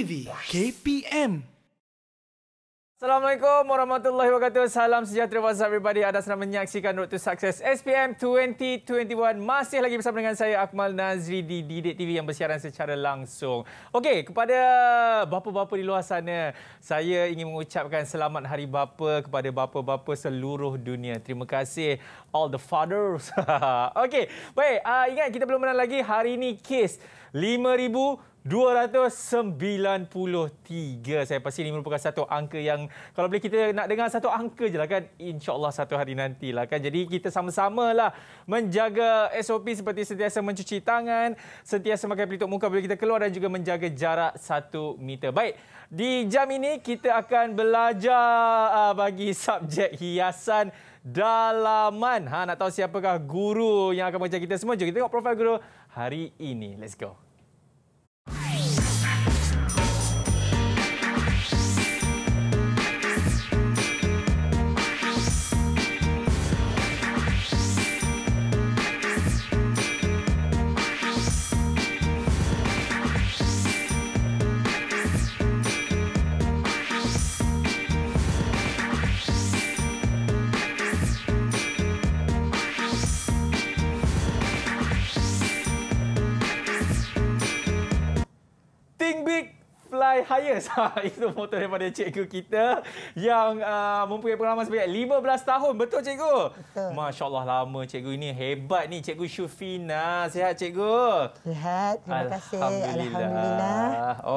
TV KPM. Assalamualaikum warahmatullahi wabarakatuh. Salam sejahtera buat everybody. Anda sedang menyaksikan Road to Success SPM 2021. Masih lagi bersama dengan saya Akmal Nazri di Didik TV yang bersiaran secara langsung. Okey, kepada bapa-bapa di luar sana, saya ingin mengucapkan selamat hari bapa kepada bapa-bapa seluruh dunia. Terima kasih all the fathers. Okey, baik. Ah, ingat kita belum menang lagi hari ini kes 5000 293. Saya pasti ini merupakan satu angka yang kalau boleh kita nak dengar satu angka je lah kan. InsyaAllah satu hari nanti lah kan. Jadi kita sama sama lah menjaga SOP seperti sentiasa mencuci tangan, sentiasa pakai pelitup muka bila kita keluar dan juga menjaga jarak satu meter. Baik, di jam ini kita akan belajar ah, bagi subjek hiasan dalaman. Ha, nak tahu siapakah guru yang akan mengajar kita semua? Jom kita tengok profil guru hari ini. Let's go. fly highest itu motor daripada cikgu kita yang uh, mempunyai pengalaman sebanyak 15 tahun betul cikgu masya-Allah lama cikgu ini hebat ni cikgu Syufina sihat cikgu sihat terima kasih alhamdulillah, alhamdulillah.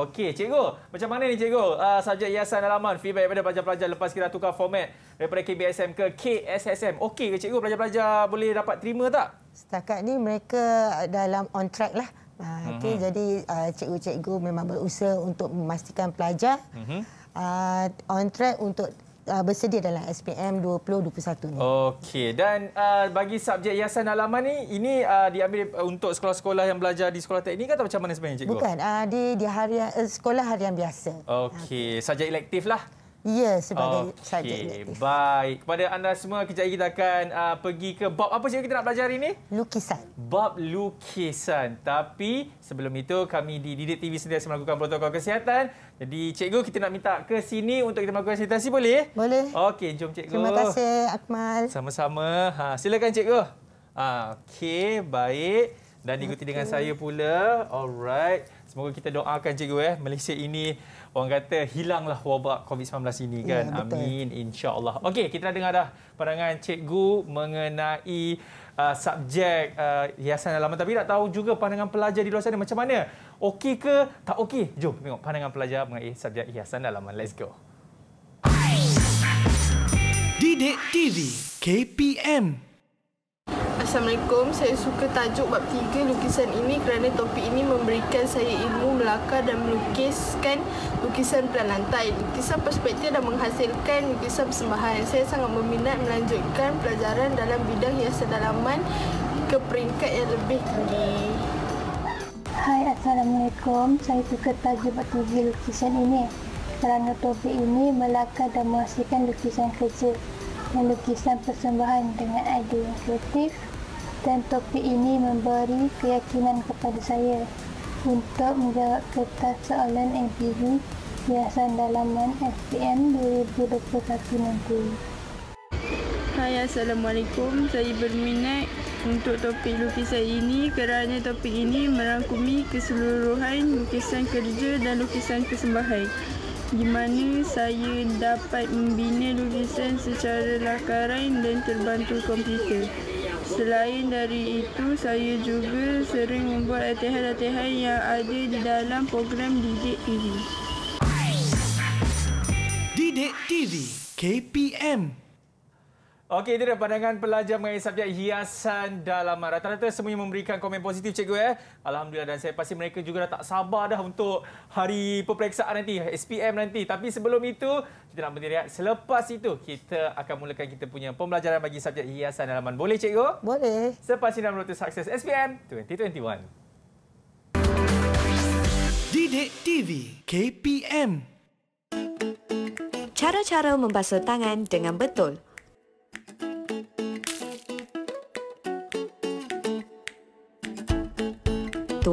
okey cikgu macam mana ni cikgu uh, subjek hiasan dalaman feedback daripada pelajar-pelajar lepas kita tukar format daripada KBSM ke KSSM okey ke cikgu pelajar-pelajar boleh dapat terima tak setakat ni mereka dalam on track lah Ah, okay, uh mhm. -huh. Jadi ah, cikgu-cikgu uh, memang berusaha untuk memastikan pelajar uh -huh. uh, on track untuk uh, bersedia dalam SPM 2021 ni. Okey, dan uh, bagi subjek hiasan alaman ni, ini uh, diambil eh, untuk sekolah-sekolah yang belajar di sekolah teknik atau macam mana sebenarnya cikgu? Bukan, uh, di, di harian, uh, sekolah harian biasa. Okey, okay. saja elektif lah. Ya, sebagai okay. subjek negatif. Baik. Kepada anda semua, kejap kita akan uh, pergi ke bab. Apa cikgu kita nak belajar ini? Lukisan. Bab lukisan. Tapi sebelum itu, kami di Didik TV sendiri melakukan protokol kesihatan. Jadi, cikgu kita nak minta ke sini untuk kita melakukan sanitasi boleh? Boleh. Okey, jom cikgu. Terima kasih, Akmal. Sama-sama. Ha, silakan cikgu. Ha, Okey, baik. Dan ikuti okay. dengan saya pula. Alright. Semoga kita doakan cikgu eh, Malaysia ini orang kata hilanglah wabak COVID-19 ini ya, kan. Ya, Amin. InsyaAllah. Okey, kita dah dengar dah pandangan cikgu mengenai uh, subjek uh, hiasan alaman. Tapi tak tahu juga pandangan pelajar di luar sana macam mana? Okey ke tak okey? Jom tengok pandangan pelajar mengenai subjek hiasan dalaman. Let's go. Didik TV KPM Assalamualaikum. Saya suka tajuk bab tiga lukisan ini kerana topik ini memberikan saya ilmu melaka dan melukiskan lukisan pelan lantai. Lukisan perspektif dan menghasilkan lukisan persembahan. Saya sangat berminat melanjutkan pelajaran dalam bidang hiasan dalaman ke peringkat yang lebih tinggi. Hai, Assalamualaikum. Saya suka tajuk bab tiga lukisan ini kerana topik ini melaka dan menghasilkan lukisan kecil dan lukisan persembahan dengan idea kreatif dan topik ini memberi keyakinan kepada saya untuk menjawab kertas soalan MPB hiasan dalaman SPM 2021 nanti. Hai Assalamualaikum, saya berminat untuk topik lukisan ini kerana topik ini merangkumi keseluruhan lukisan kerja dan lukisan persembahan di mana saya dapat membina lukisan secara lakaran dan terbantu komputer. Selain dari itu, saya juga sering membuat latihan-latihan yang ada di dalam program Didik TV. Didik TV KPM Okey, itu dia pandangan pelajar mengenai subjek hiasan dalam rata-rata semuanya memberikan komen positif cikgu eh. Alhamdulillah dan saya pasti mereka juga dah tak sabar dah untuk hari peperiksaan nanti, SPM nanti. Tapi sebelum itu, kita nak berdiri selepas itu kita akan mulakan kita punya pembelajaran bagi subjek hiasan dalam Boleh cikgu? Boleh. Selepas ini dalam rata sukses SPM 2021. Didik TV KPM Cara-cara membasuh tangan dengan betul.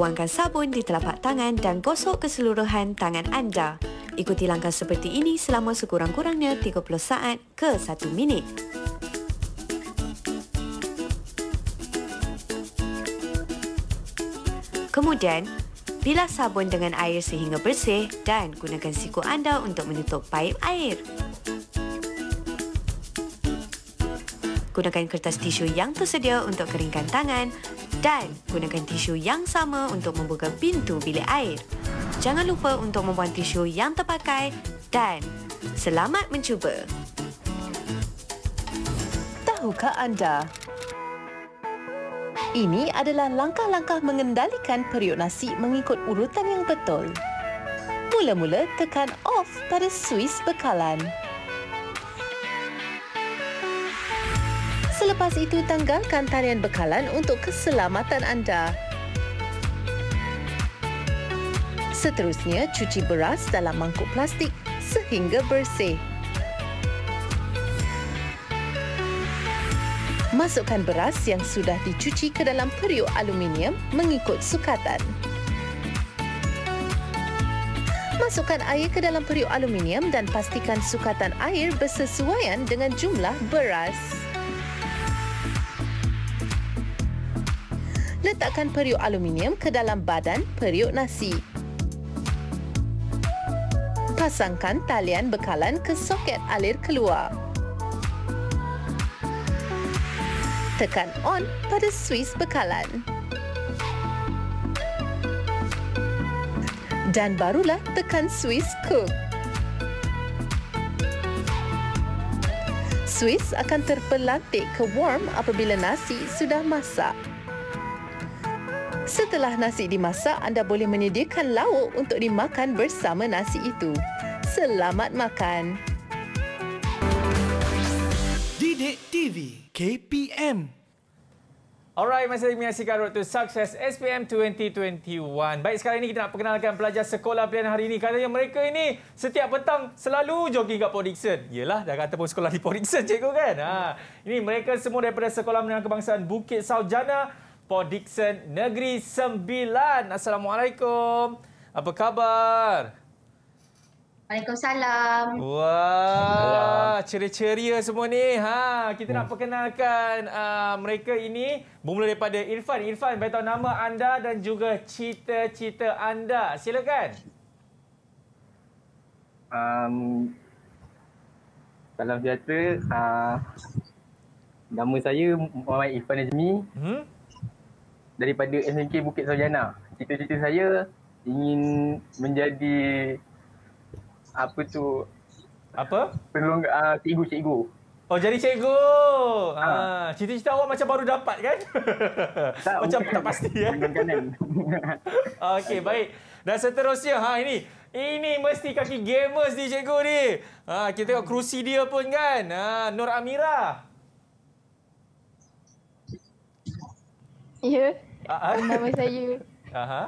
tuangkan sabun di telapak tangan dan gosok keseluruhan tangan anda. Ikuti langkah seperti ini selama sekurang-kurangnya 30 saat ke 1 minit. Kemudian, bilas sabun dengan air sehingga bersih dan gunakan siku anda untuk menutup paip air. Gunakan kertas tisu yang tersedia untuk keringkan tangan dan gunakan tisu yang sama untuk membuka pintu bilik air. Jangan lupa untuk membuang tisu yang terpakai dan selamat mencuba. Tahukah anda? Ini adalah langkah-langkah mengendalikan periuk nasi mengikut urutan yang betul. Mula-mula tekan off pada suis bekalan. bekalan. Selepas itu, tanggalkan tarian bekalan untuk keselamatan anda. Seterusnya, cuci beras dalam mangkuk plastik sehingga bersih. Masukkan beras yang sudah dicuci ke dalam periuk aluminium mengikut sukatan. Masukkan air ke dalam periuk aluminium dan pastikan sukatan air bersesuaian dengan jumlah beras. letakkan periuk aluminium ke dalam badan periuk nasi. Pasangkan talian bekalan ke soket alir keluar. Tekan on pada suis bekalan. Dan barulah tekan suis cook. Suis akan terpelantik ke warm apabila nasi sudah masak. Setelah nasi dimasak, anda boleh menyediakan lauk untuk dimakan bersama nasi itu. Selamat makan. Didik TV KPM Alright, masih lagi menyaksikan Road to Success SPM 2021. Baik, sekarang ini kita nak perkenalkan pelajar sekolah pilihan hari ini. Katanya mereka ini setiap petang selalu jogging kat Port Dixon. Yelah, dah kata pun sekolah di Port Dixon, cikgu kan? Ha. Ini mereka semua daripada Sekolah Menengah Kebangsaan Bukit Saujana. Paul Dixon, Negeri Sembilan. Assalamualaikum. Apa khabar? Waalaikumsalam. Wah, ceria-ceria semua ni. Ha, kita hmm. nak perkenalkan uh, mereka ini bermula daripada Irfan. Irfan, tahu nama anda dan juga cita-cita anda. Silakan. Um, salam sejahtera. Uh, nama saya Muhammad Irfan Azmi. Hmm? daripada SNK Bukit Sarjana. Cita-cita saya ingin menjadi apa tu? Apa? Penolong uh, ah, cikgu cikgu. Oh jadi cikgu. Ha. ha. Cita-cita awak macam baru dapat kan? Tak, macam tak pasti ya. Kanan. Okey baik. Dan seterusnya ha ini ini mesti kaki gamers ni cikgu ni. Ha kita tengok hmm. kerusi dia pun kan. Ha Nur Amira. Ya. Yeah uh-huh. Nama saya uh-huh.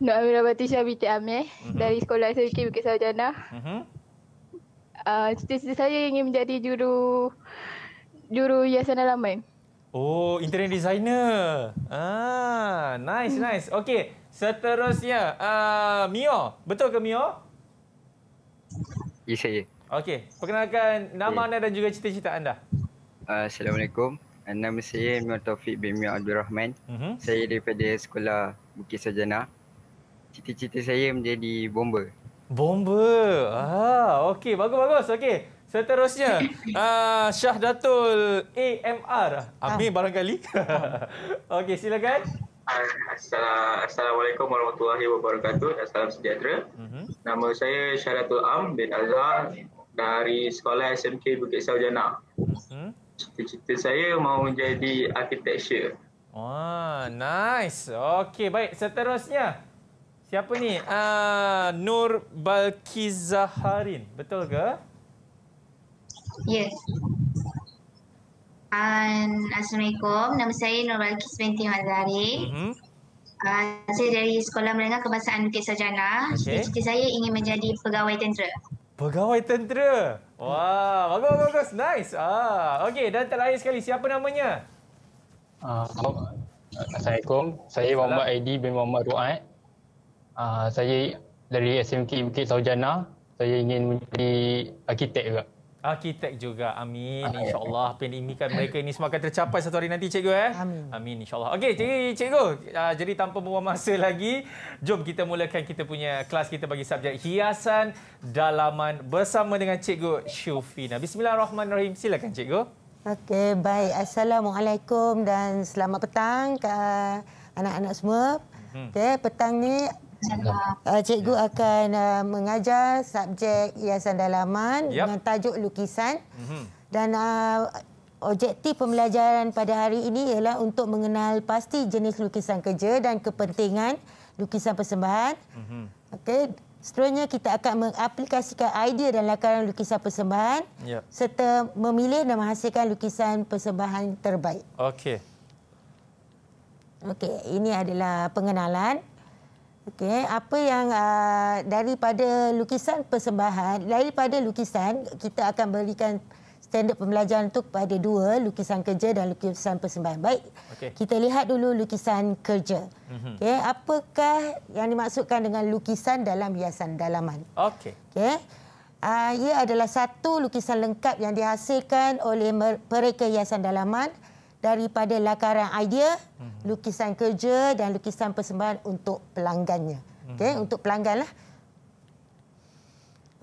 Nur Amirah Batisha binti Amir uh-huh. Dari sekolah SMK Bukit Sarjana uh-huh. Mhm. Ah, uh, Cita-cita saya ingin menjadi juru Juru hiasan alaman Oh, interior designer. Ah, nice, hmm. nice. Okey, seterusnya. Uh, Mio, betul ke Mio? Ya, saya. Okey, perkenalkan nama okay. anda dan juga cita-cita anda. Uh, Assalamualaikum. Nama saya Mio Taufik bin Mio Abdul Rahman. Uh-huh. Saya daripada sekolah Bukit Sajana. Cita-cita saya menjadi bomba. Bomba. Ah, okey, bagus-bagus. Okey. Seterusnya, uh, ah, Syah Datul AMR. Ah. Amin ah. barangkali. okey, silakan. Assalamualaikum warahmatullahi wabarakatuh dan salam sejahtera. Uh-huh. Nama saya Syahdatul Am bin Azhar dari Sekolah SMK Bukit Sajana. Uh-huh. Mhm cita-cita saya mau menjadi architecture. Wah, nice. Okey, baik. Seterusnya. Siapa ni? Ah, Nur Balkizaharin. Betul ke? Yes. Um, Assalamualaikum. Nama saya Nur Balkiz binti Mazari. Mm-hmm. Uh, ah, saya dari Sekolah Menengah Kebangsaan Bukit Sajana. Okay. Cita-cita saya ingin menjadi pegawai tentera. Pegawai tentera? Wah, bagus, bagus, Nice. Ah, okay. Dan terakhir sekali, siapa namanya? Uh, oh. Assalamualaikum. Saya Muhammad Aidi bin Muhammad Ruat. Uh, ah, saya dari SMK Bukit Saujana. Saya ingin menjadi arkitek juga. Arkitek juga. Amin. Ah, ya. InsyaAllah. Apa yang diimikan mereka ini semakin tercapai satu hari nanti, cikgu. Eh? Amin. Amin. InsyaAllah. Okey, cikgu. cikgu. Uh, jadi tanpa membuang masa lagi, jom kita mulakan kita punya kelas kita bagi subjek hiasan dalaman bersama dengan cikgu Syufina. Bismillahirrahmanirrahim. Silakan, cikgu. Okey, baik. Assalamualaikum dan selamat petang ke ah, anak-anak semua. Hmm. Okey, petang ni Uh, cikgu ya. akan uh, mengajar subjek hiasan dalaman yep. dengan tajuk lukisan. Mm -hmm. Dan uh, objektif pembelajaran pada hari ini ialah untuk mengenal pasti jenis lukisan kerja dan kepentingan lukisan persembahan. Mm -hmm. Okey. Seterusnya, kita akan mengaplikasikan idea dan lakaran lukisan persembahan yep. Ya. serta memilih dan menghasilkan lukisan persembahan terbaik. Okey. Okey, ini adalah pengenalan. Okey, apa yang uh, daripada lukisan persembahan, daripada lukisan kita akan berikan standard pembelajaran itu kepada dua, lukisan kerja dan lukisan persembahan. Baik. Okay. Kita lihat dulu lukisan kerja. Mhm. Okey, apakah yang dimaksudkan dengan lukisan dalam hiasan dalaman? Okey. Okey. Uh, ia adalah satu lukisan lengkap yang dihasilkan oleh pereka hiasan dalaman. Okey daripada lakaran idea, mhm. lukisan kerja dan lukisan persembahan untuk pelanggannya. Mhm. Okey, untuk pelangganlah.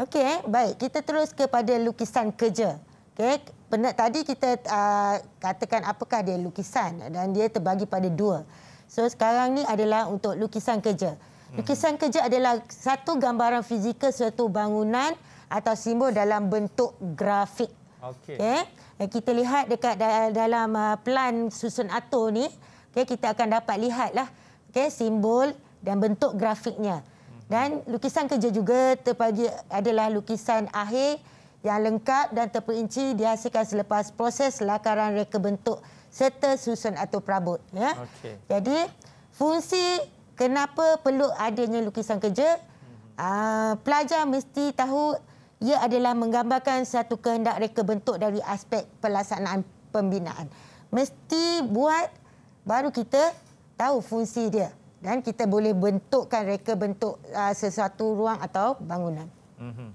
Okey, baik, kita terus kepada lukisan kerja. Okey, pernah tadi kita uh, katakan apakah dia lukisan dan dia terbagi pada dua. So sekarang ni adalah untuk lukisan kerja. Mhm. Lukisan kerja adalah satu gambaran fizikal suatu bangunan atau simbol dalam bentuk grafik. Okey. Okay kita lihat dekat dalam uh, plan susun atur ni okay, kita akan dapat lihatlah okay, simbol dan bentuk grafiknya dan lukisan kerja juga terpagi adalah lukisan akhir yang lengkap dan terperinci dihasilkan selepas proses lakaran reka bentuk serta susun atau perabot. Ya. Okay. Jadi fungsi kenapa perlu adanya lukisan kerja, uh, pelajar mesti tahu ia adalah menggambarkan satu kehendak reka bentuk dari aspek pelaksanaan pembinaan. Mesti buat baru kita tahu fungsi dia dan kita boleh bentukkan reka bentuk uh, sesuatu ruang atau bangunan. Mm-hmm.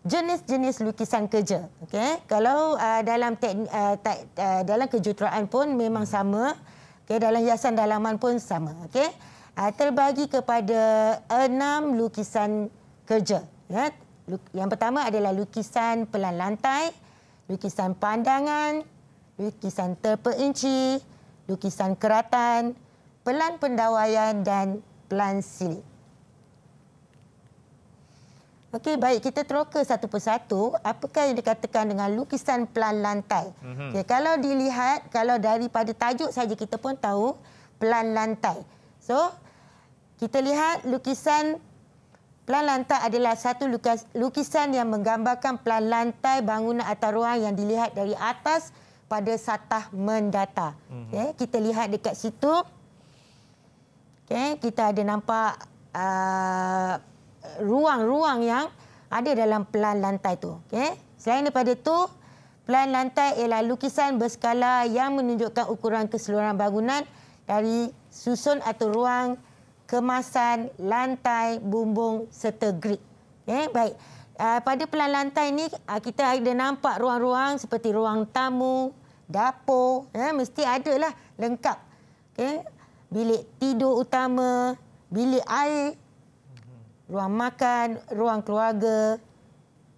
Jenis-jenis lukisan kerja, okay? Kalau uh, dalam teknik, uh, uh, dalam kejuruteraan pun memang mhm. sama, okay? Dalam hiasan dalaman pun sama, okay? Uh, terbagi kepada enam lukisan kerja. Ya. Yang pertama adalah lukisan pelan lantai, lukisan pandangan, lukisan terperinci, lukisan keratan, pelan pendawaian dan pelan silik. Okey, baik kita teroka satu persatu. Apakah yang dikatakan dengan lukisan pelan lantai? Mm-hmm. Okay, kalau dilihat, kalau daripada tajuk saja kita pun tahu pelan lantai. So kita lihat lukisan Plan lantai adalah satu lukisan yang menggambarkan plan lantai bangunan atau ruang yang dilihat dari atas pada satah mendata. Mhm. Okay. Kita lihat dekat situ. Okay. Kita ada nampak ah, ruang-ruang uh, yang ada dalam plan lantai itu. Okay. Selain daripada itu, plan lantai ialah lukisan berskala yang menunjukkan ukuran keseluruhan bangunan dari susun atau ruang bangunan kemasan, lantai, bumbung serta grid. Eh, ya, baik. Uh, pada pelan lantai ni uh, kita ada nampak ruang-ruang seperti ruang tamu, dapur, ya eh, mesti ada lah lengkap. Okey. Ya, bilik tidur utama, bilik air, ruang makan, ruang keluarga,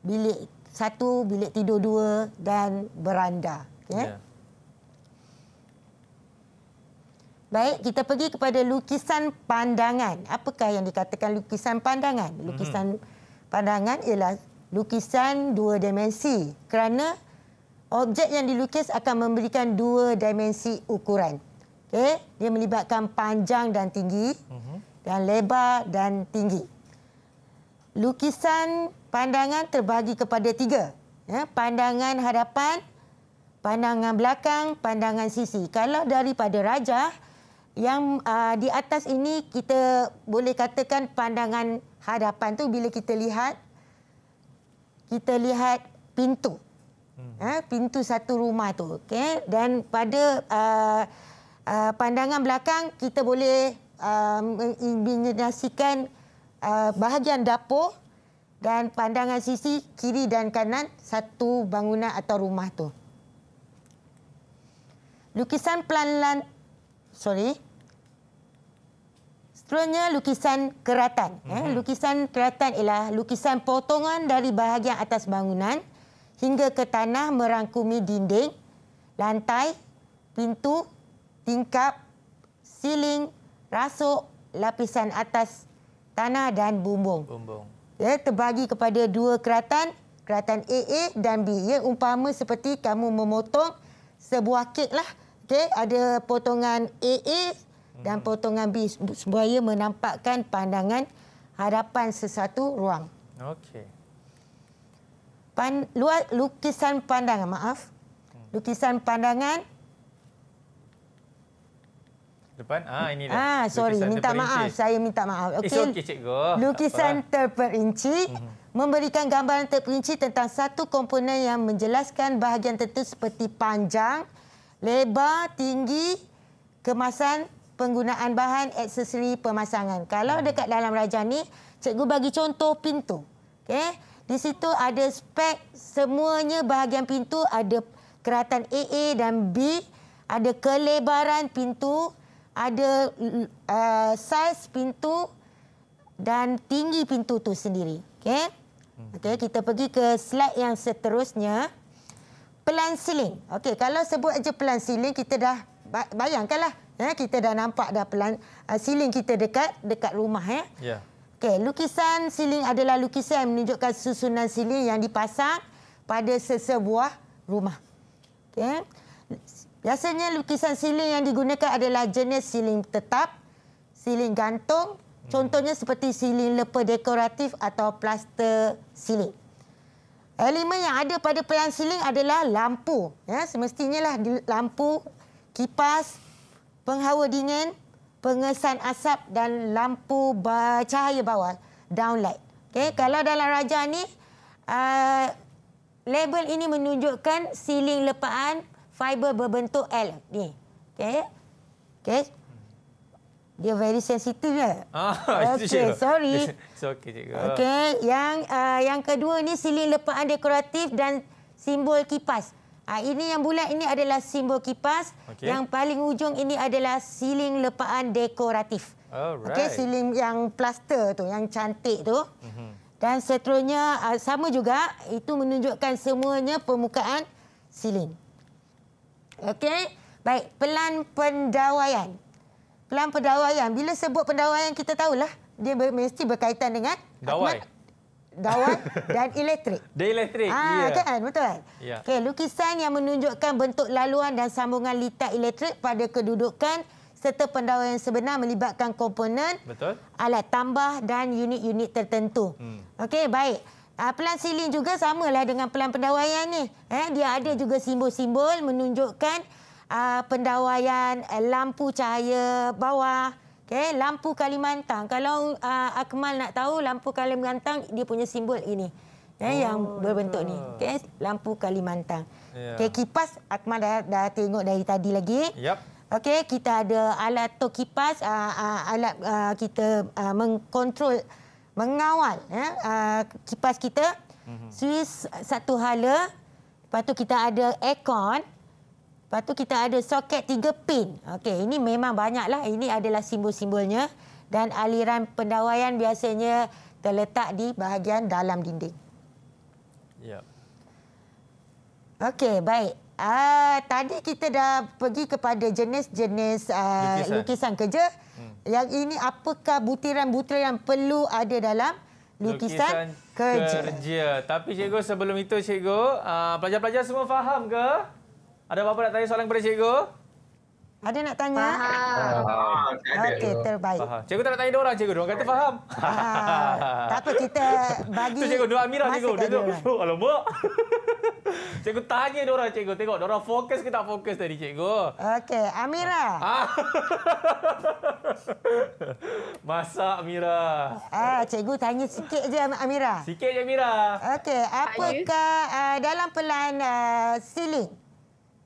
bilik satu, bilik tidur dua dan beranda. Okey. Ya. Yeah. Baik, kita pergi kepada lukisan pandangan. Apakah yang dikatakan lukisan pandangan? Lukisan hmm. pandangan ialah lukisan dua dimensi kerana objek yang dilukis akan memberikan dua dimensi ukuran. Okay, dia melibatkan panjang dan tinggi mhm. dan lebar dan tinggi. Lukisan pandangan terbagi kepada tiga. Ya, pandangan hadapan, pandangan belakang, pandangan sisi. Kalau daripada rajah, yang uh, di atas ini kita boleh katakan pandangan hadapan tu bila kita lihat kita lihat pintu hmm. ha, pintu satu rumah tu okay? dan pada uh, uh, pandangan belakang kita boleh uh, uh, bahagian dapur dan pandangan sisi kiri dan kanan satu bangunan atau rumah tu lukisan pelan-pelan sorry. Seterusnya lukisan keratan. Ya, uh-huh. lukisan keratan ialah lukisan potongan dari bahagian atas bangunan hingga ke tanah merangkumi dinding, lantai, pintu, tingkap, siling, rasuk, lapisan atas tanah dan bumbung. Bumbung. Ya, terbagi kepada dua keratan, keratan AA dan B. Ya, umpama seperti kamu memotong sebuah kek lah. Okey, ada potongan AA dan hmm. potongan B supaya menampakkan pandangan hadapan sesatu ruang. Okey. Pan, luar lukisan pandangan, maaf. Hmm. Lukisan pandangan. Depan? Ah, ini dah. Ah, sorry. Lukisan minta terperinci. maaf. Saya minta maaf. Okey. Okay, lukisan Apa? terperinci mhm. memberikan gambaran terperinci tentang satu komponen yang menjelaskan bahagian tertentu seperti panjang, mm lebar tinggi kemasan penggunaan bahan aksesori pemasangan. Kalau hmm. dekat dalam raja ni, cikgu bagi contoh pintu. Okay, Di situ ada spek semuanya bahagian pintu ada keratan AA dan B, ada kelebaran pintu, ada uh, saiz pintu dan tinggi pintu tu sendiri. Okay, hmm. Okey, kita pergi ke slide yang seterusnya. Plan ceiling. Okey, kalau sebut aja plan ceiling, kita dah bayangkanlah. Ya, kita dah nampak dah plan uh, ceiling kita dekat dekat rumah. Ya. Yeah. Okey, lukisan ceiling adalah lukisan yang menunjukkan susunan ceiling yang dipasang pada sesebuah rumah. Okey. Biasanya lukisan ceiling yang digunakan adalah jenis ceiling tetap, ceiling gantung, hmm. contohnya seperti ceiling lepa dekoratif atau plaster ceiling. Elemen eh, yang ada pada pelan siling adalah lampu. Ya, semestinya lah lampu, kipas, penghawa dingin, pengesan asap dan lampu cahaya bawah, downlight. Okay, kalau dalam raja ni, uh, label ini menunjukkan siling lepaan fiber berbentuk L ni. Okay. Okay. Dia very sensitif. ya. Kan? Ah, okay, sorry. It's okay juga. Okay, yang uh, yang kedua ni siling lepaan dekoratif dan simbol kipas. Ah uh, ini yang bulat ini adalah simbol kipas. Okay. Yang paling ujung ini adalah siling lepaan dekoratif. Alright. Okay, siling yang plaster tu, yang cantik tu. Mm -hmm. Dan seterusnya uh, sama juga itu menunjukkan semuanya permukaan siling. Okay, baik pelan pendawaian. Plan pendawaian. Bila sebut pendawaian kita tahulah dia mesti berkaitan dengan dawai. Dawai dan elektrik. Dan elektrik. Ah, yeah. kan? Ah, betul kan? Yeah. Okay, lukisan yang menunjukkan bentuk laluan dan sambungan litar elektrik pada kedudukan serta pendawaian yang sebenar melibatkan komponen Betul. alat tambah dan unit-unit tertentu. Hmm. Okey, baik. Ah, pelan siling juga samalah dengan pelan pendawaian ni. Eh, dia ada juga simbol-simbol menunjukkan uh, pendawaian eh, lampu cahaya bawah. Okay, lampu Kalimantan. Kalau uh, Akmal nak tahu lampu Kalimantan dia punya simbol ini. okay eh, oh, yang berbentuk ni, Okay, lampu Kalimantan. Yeah. Okay, kipas Akmal dah, dah tengok dari tadi lagi. Yep. Okay, kita ada alat tok kipas, uh, ah, uh, alat uh, kita uh, mengkontrol, mengawal uh, uh, kipas kita. Mm -hmm. Swiss satu hala. Lepas tu kita ada aircon. Lepas tu kita ada soket 3 pin. Okey, ini memang banyaklah. Ini adalah simbol-simbolnya dan aliran pendawaian biasanya terletak di bahagian dalam dinding. Ya. Yep. Okey, baik. Uh, tadi kita dah pergi kepada jenis-jenis uh, lukisan. lukisan kerja. Hmm. Yang ini apakah butiran-butiran yang perlu ada dalam lukisan, lukisan kerja. kerja. Tapi cikgu sebelum itu cikgu, uh, pelajar-pelajar semua faham ke? Ada apa-apa nak tanya soalan kepada cikgu? Ada nak tanya? Faham. faham. Okey, terbaik. Faham. Cikgu tak nak tanya dua orang, cikgu. Dia kata faham. faham. tak apa, kita bagi Tu cikgu, dua Amira, cikgu. Dia tu tengok, alamak. cikgu tanya dua orang, cikgu. Tengok, dua orang fokus ke tak fokus tadi, cikgu? Okey, Amira. Ah. Masak, Amira. Ah, cikgu tanya sikit je, Amira. Sikit je, Amira. Okey, apakah uh, dalam pelan uh, siling?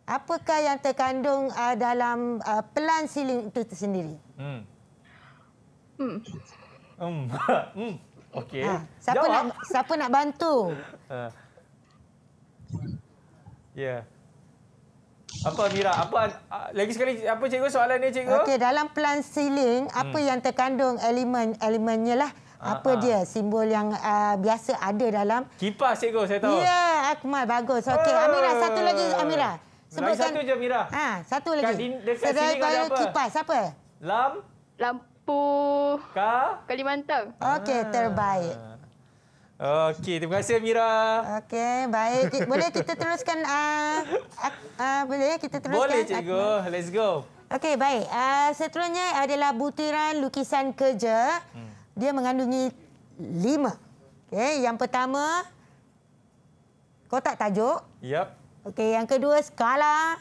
Apakah yang terkandung uh, dalam uh, pelan siling itu tersendiri? Hmm. Hmm. hmm. hmm. Okey. Ha, siapa Jawab. nak siapa nak bantu? Ha. Ya. Apa Mira? Apa uh, lagi sekali apa cikgu soalan ni cikgu? Okey, dalam pelan siling hmm. apa yang terkandung elemen-elemennya lah? Ah, apa Aha. dia simbol yang uh, biasa ada dalam kipas cikgu saya tahu. Ya, Akmal bagus. Okey, ah. Amira satu lagi Amira. Sebab satu kan- je Mira. Ha, satu lagi. Kat dekat sini ada apa? Kipas apa? Lam lampu Ka? Kalimantan. Okey, ah. terbaik. Okey, terima kasih Mira. Okey, baik. Boleh kita teruskan a uh, uh, ah, boleh ya kita teruskan? Boleh cikgu. Akmal. Let's go. Okey, baik. Uh, seterusnya adalah butiran lukisan kerja. Hmm. Dia mengandungi lima. Okey, yang pertama kotak tajuk. Yep. Okey, yang kedua skala,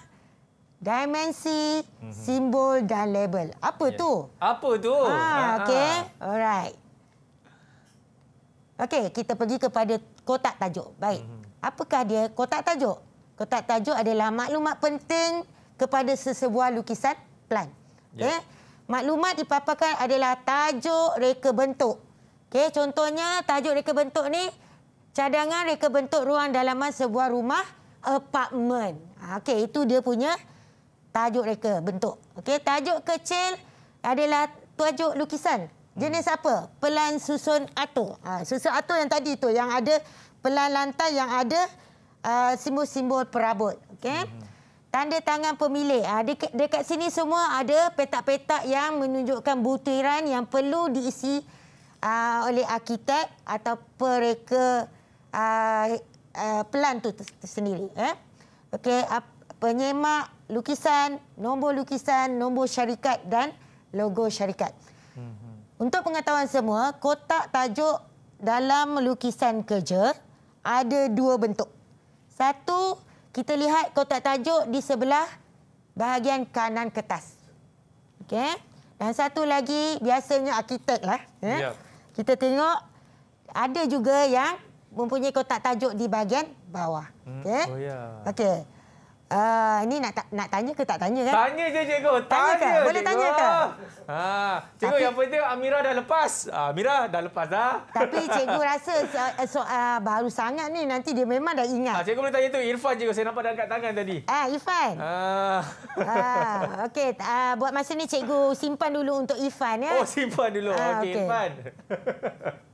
dimensi, mm-hmm. simbol dan label. Apa yeah. tu? Apa tu? Ha, okey. Alright. Okey, kita pergi kepada kotak tajuk. Baik. Mm-hmm. Apakah dia kotak tajuk? Kotak tajuk adalah maklumat penting kepada sesebuah lukisan plan. Ya. Okey. Yeah. Maklumat dipaparkan adalah tajuk reka bentuk. Okey, contohnya tajuk reka bentuk ni cadangan reka bentuk ruang dalaman sebuah rumah apartment. Ah, okey, itu dia punya tajuk reka bentuk. Okey, tajuk kecil adalah tajuk lukisan. Jenis apa? Pelan susun atur. Ha, susun atur yang tadi itu yang ada pelan lantai yang ada ah, simbol-simbol uh, perabot. Okey. Tanda tangan pemilik. Ha, dekat, dekat sini semua ada petak-petak yang menunjukkan butiran yang perlu diisi uh, oleh arkitek atau pereka uh, pelan tu tersendiri. Eh? Okey, penyemak lukisan, nombor lukisan, nombor syarikat dan logo syarikat. Mhm. Untuk pengetahuan semua, kotak tajuk dalam lukisan kerja ada dua bentuk. Satu, kita lihat kotak tajuk di sebelah bahagian kanan kertas. Okey. Dan satu lagi, biasanya arkitek lah. Eh? Yeah. Kita tengok, ada juga yang mempunyai kotak tajuk di bahagian bawah. Hmm. Okey. Oh ya. Okey. Uh, ini nak nak tanya ke tak tanya kan? Tanya je cikgu. Tanya. tanya cikgu. Boleh tanya ke? Ha, cikgu tapi, yang penting Amira dah lepas. Ah, Amira dah lepas dah. Ha. Tapi cikgu rasa soal so, uh, baru sangat ni nanti dia memang dah ingat. Ha, cikgu boleh tanya tu Irfan cikgu. Saya nampak dah angkat tangan tadi. Ah, Irfan. Ha. Ah, Uh. okey, uh, buat masa ni cikgu simpan dulu untuk Irfan ya. Oh, simpan dulu. Uh, okey, okay. Irfan.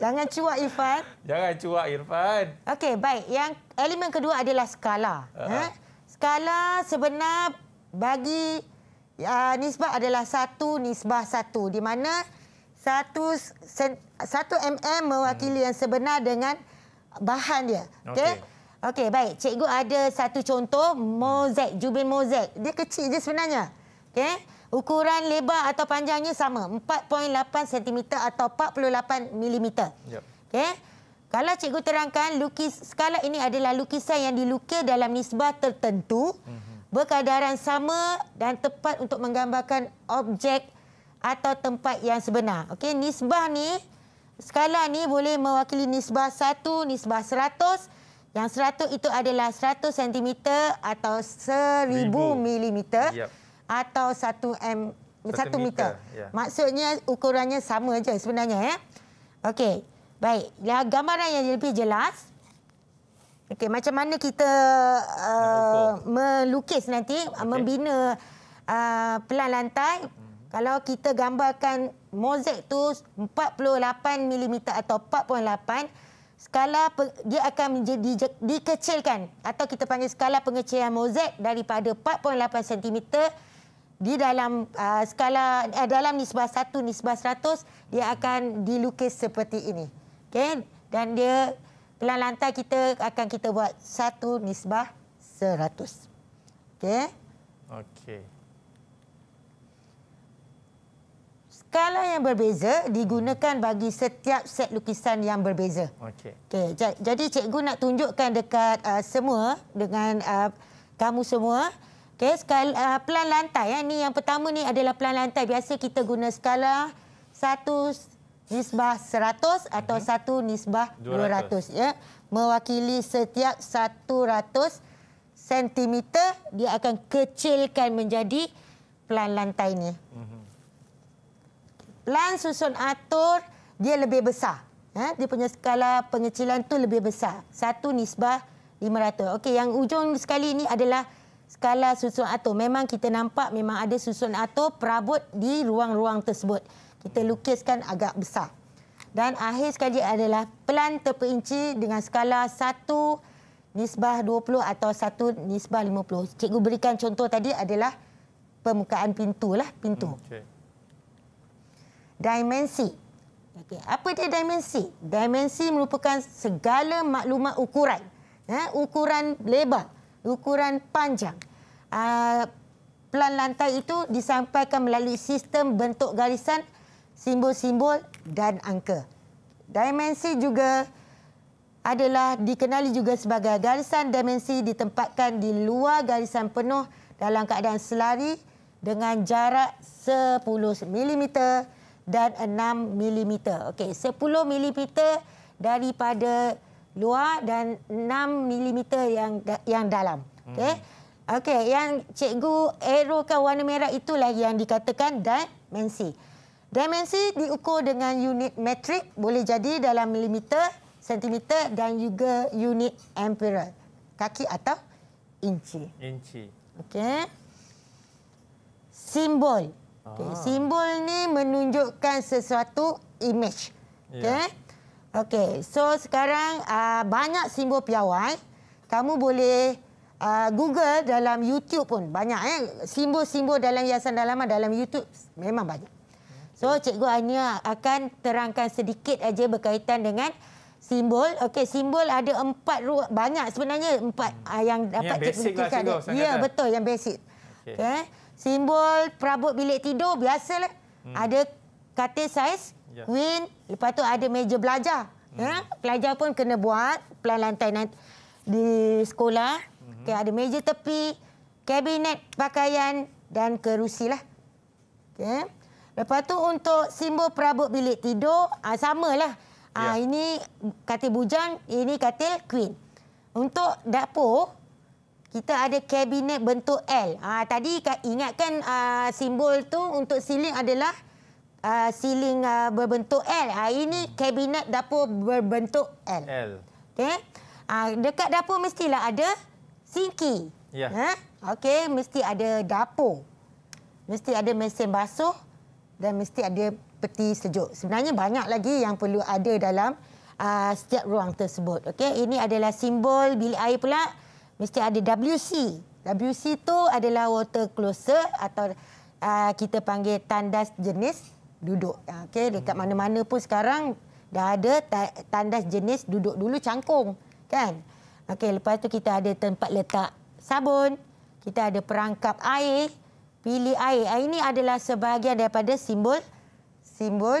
Jangan cuak Irfan. Jangan cuak Irfan. Okey, baik. Yang elemen kedua adalah skala. Uh ha. -huh. Ha? eh? Skala sebenar bagi uh, nisbah adalah satu nisbah satu. Di mana satu, sen, satu mm mewakili hmm. yang sebenar dengan bahan dia. Okey. Okay. Okey, baik. Cikgu ada satu contoh. Mozek, Jubin Mozek. Dia kecil je sebenarnya. Okey. Ukuran lebar atau panjangnya sama, 4.8 cm atau 48 mm. Ya. Okay, Kalau cikgu terangkan lukis skala ini adalah lukisan yang dilukis dalam nisbah tertentu, mm -hmm. berkadaran sama dan tepat untuk menggambarkan objek atau tempat yang sebenar. Okay, nisbah ni skala ni boleh mewakili nisbah 1, nisbah 100. Yang seratus itu adalah seratus sentimeter atau seribu milimeter. Yep atau 1 m 1 meter. meter. Ya. Maksudnya ukurannya sama aja sebenarnya ya. Okey. Baik, Ya gambaran yang lebih jelas. Okey, macam mana kita uh, melukis nanti okay. Uh, membina uh, pelan lantai? Mm -hmm. Kalau kita gambarkan mozaik tu 48 mm atau 4.8, skala dia akan menjadi dikecilkan atau kita panggil skala pengecilan mozaik daripada 4.8 cm di dalam uh, skala uh, dalam nisbah 1 nisbah 100 dia akan dilukis seperti ini. Okey dan dia pelan lantai kita akan kita buat 1 nisbah 100. Okey. Okey. Skala yang berbeza digunakan bagi setiap set lukisan yang berbeza. Okey. Okey, jadi cikgu nak tunjukkan dekat uh, semua dengan uh, kamu semua. Okey, skala uh, pelan lantai ya. Ni yang pertama ni adalah pelan lantai. Biasa kita guna skala 1 nisbah 100 atau 1 mhm. nisbah 200, 200 ya. Mewakili setiap 100 cm dia akan kecilkan menjadi pelan lantai ni. Mhm. Pelan susun atur dia lebih besar. Ha, dia punya skala pengecilan tu lebih besar. 1 nisbah 500. Okey, yang ujung sekali ni adalah skala susun atom. Memang kita nampak memang ada susun atom perabot di ruang-ruang tersebut. Kita lukiskan agak besar. Dan akhir sekali adalah pelan terperinci dengan skala 1 nisbah 20 atau 1 nisbah 50. Cikgu berikan contoh tadi adalah permukaan pintu lah, hmm, pintu. Okay. Dimensi. Okay. Apa dia dimensi? Dimensi merupakan segala maklumat ukuran. Ha? Ukuran lebar ukuran panjang. Ah, pelan lantai itu disampaikan melalui sistem bentuk garisan, simbol-simbol dan angka. Dimensi juga adalah dikenali juga sebagai garisan dimensi ditempatkan di luar garisan penuh dalam keadaan selari dengan jarak 10 mm dan 6 mm. Okey, 10 mm daripada luar dan 6 mm yang yang dalam. Okey. Hmm. Okey, yang cikgu arrowkan warna merah itulah yang dikatakan dimensi. Dimensi diukur dengan unit metric, boleh jadi dalam milimeter, sentimeter dan juga unit ampere. Kaki atau inci. Inci. Okey. Simbol. Okay. Ah. Simbol ni menunjukkan sesuatu image. Okey. Yeah. Okey, so sekarang uh, banyak simbol piawai. Kamu boleh uh, Google dalam YouTube pun banyak. Eh? Simbol-simbol dalam hiasan dalaman dalam YouTube memang banyak. So cikgu hanya akan terangkan sedikit aja berkaitan dengan simbol. Okey, simbol ada empat ruang. Banyak sebenarnya empat uh, yang dapat yang cikgu tunjukkan. Lah, ya, yeah, betul yang basic. Okey. Okay. Simbol perabot bilik tidur biasalah. Hmm. Ada katil saiz, yeah. queen, lepas tu ada meja belajar. Mm. Ya? Pelajar pun kena buat plan lantai di sekolah. Mm-hmm. Okay, ada meja tepi, kabinet pakaian dan kerusi lah. Okay. Ya. Lepas tu untuk simbol perabot bilik tidur, ha, ah, lah. Ha, yeah. Ya. Ini katil bujang, ini katil queen. Untuk dapur, kita ada kabinet bentuk L. Ha, tadi ingatkan uh, simbol tu untuk siling adalah uh, siling uh, berbentuk L. Uh, ini hmm. kabinet dapur berbentuk L. L. Okey. Uh, dekat dapur mestilah ada sinki. Ya. Yeah. Ha? Huh? Okey, mesti ada dapur. Mesti ada mesin basuh dan mesti ada peti sejuk. Sebenarnya banyak lagi yang perlu ada dalam uh, setiap ruang tersebut. Okey, ini adalah simbol bilik air pula. Mesti ada WC. WC tu adalah water closer atau uh, kita panggil tandas jenis duduk. Ha, okey, dekat hmm. mana-mana pun sekarang dah ada tandas jenis duduk dulu cangkung, kan? Okey, lepas tu kita ada tempat letak sabun. Kita ada perangkap air, pilih air. air ini adalah sebahagian daripada simbol simbol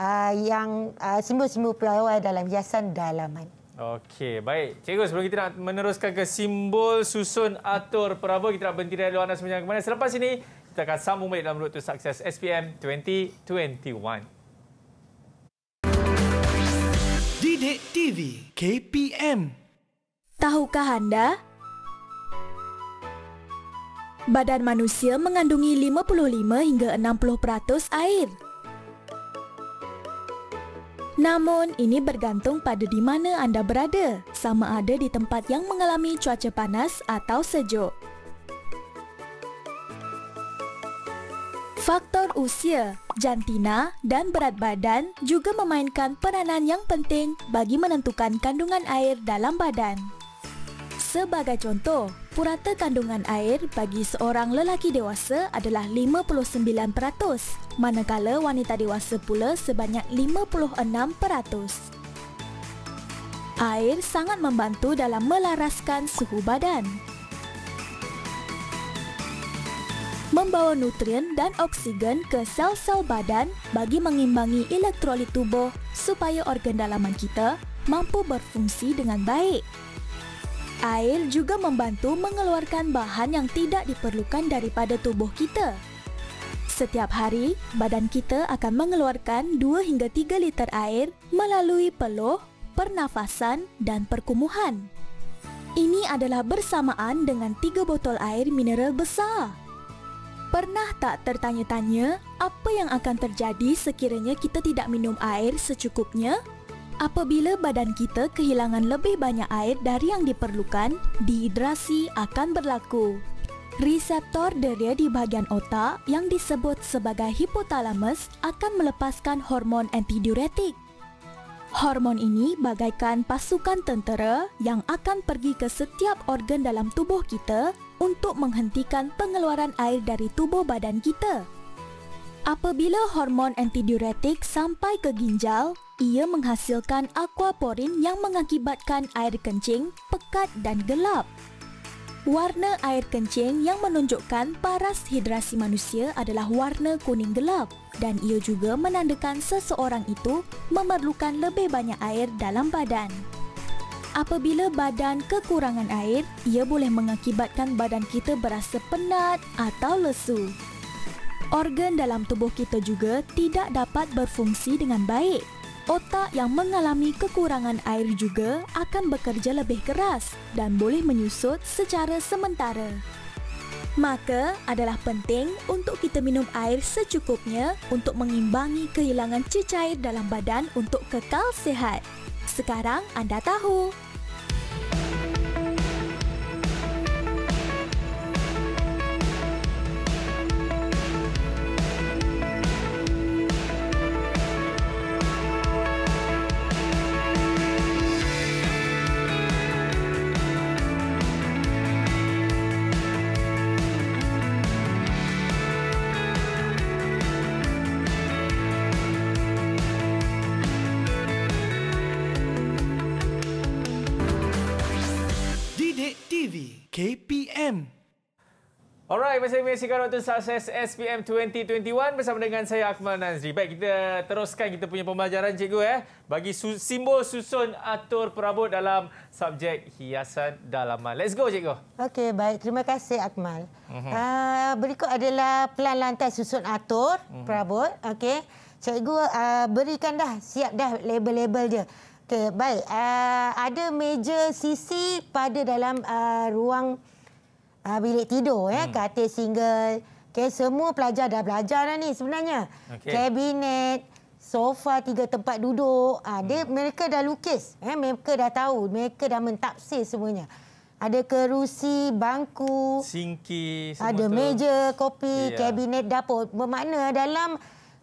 uh, yang uh, simbol-simbol pelawai dalam hiasan dalaman. Okey, baik. Cikgu, sebelum kita nak meneruskan ke simbol susun atur perabot, kita nak berhenti dari luar anda sepanjang kemana. Selepas ini, kita akan sambung balik dalam road sukses SPM 2021. Didik TV KPM Tahukah anda? Badan manusia mengandungi 55 hingga 60% air. Namun, ini bergantung pada di mana anda berada, sama ada di tempat yang mengalami cuaca panas atau sejuk. Faktor usia, jantina dan berat badan juga memainkan peranan yang penting bagi menentukan kandungan air dalam badan. Sebagai contoh, purata kandungan air bagi seorang lelaki dewasa adalah 59%, manakala wanita dewasa pula sebanyak 56%. Air sangat membantu dalam melaraskan suhu badan, membawa nutrien dan oksigen ke sel-sel badan bagi mengimbangi elektrolit tubuh supaya organ dalaman kita mampu berfungsi dengan baik. Air juga membantu mengeluarkan bahan yang tidak diperlukan daripada tubuh kita. Setiap hari, badan kita akan mengeluarkan 2 hingga 3 liter air melalui peluh, pernafasan dan perkumuhan. Ini adalah bersamaan dengan 3 botol air mineral besar. Pernah tak tertanya-tanya apa yang akan terjadi sekiranya kita tidak minum air secukupnya? Apabila badan kita kehilangan lebih banyak air dari yang diperlukan, dehidrasi akan berlaku. Reseptor deria di bahagian otak yang disebut sebagai hipotalamus akan melepaskan hormon antidiuretik. Hormon ini bagaikan pasukan tentera yang akan pergi ke setiap organ dalam tubuh kita untuk menghentikan pengeluaran air dari tubuh badan kita. Apabila hormon antidiuretik sampai ke ginjal, ia menghasilkan aquaporin yang mengakibatkan air kencing pekat dan gelap. Warna air kencing yang menunjukkan paras hidrasi manusia adalah warna kuning gelap dan ia juga menandakan seseorang itu memerlukan lebih banyak air dalam badan. Apabila badan kekurangan air, ia boleh mengakibatkan badan kita berasa penat atau lesu. Organ dalam tubuh kita juga tidak dapat berfungsi dengan baik. Otak yang mengalami kekurangan air juga akan bekerja lebih keras dan boleh menyusut secara sementara. Maka adalah penting untuk kita minum air secukupnya untuk mengimbangi kehilangan cecair dalam badan untuk kekal sehat. Sekarang anda tahu. Alright, masih menyaksikan waktu sukses SPM 2021 bersama dengan saya Akmal Nazri. Baik, kita teruskan kita punya pembelajaran cikgu eh. Bagi su- simbol susun atur perabot dalam subjek hiasan dalaman. Let's go cikgu. Okey, baik. Terima kasih Akmal. Uh-huh. Uh, berikut adalah pelan lantai susun atur uh-huh. perabot. Okey. Cikgu uh, berikan dah, siap dah label-label dia. Okey, baik. Uh, ada meja sisi pada dalam uh, ruang uh, bilik tidur ya, hmm. katil single. Okay, semua pelajar dah belajar dah ni sebenarnya. Okay. Kabinet, sofa tiga tempat duduk, uh, hmm. dia mereka dah lukis. Eh, mereka dah tahu, mereka dah mentafsir semuanya. Ada kerusi, bangku, singki, ada tu. meja, kopi, yeah. kabinet dapur. Bermakna dalam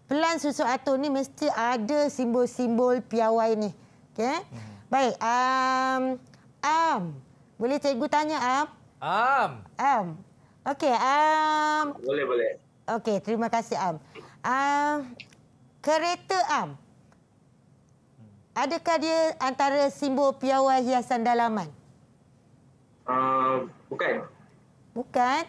pelan susu atur ni mesti ada simbol-simbol piawai ni. Okay? Eh? Hmm. Baik, um, Am. Boleh cikgu tanya Am? Am. Am. Okey, Am. Boleh, boleh. Okey, terima kasih Am. Am. Kereta Am. Adakah dia antara simbol piawai hiasan dalaman? Uh, bukan. Bukan.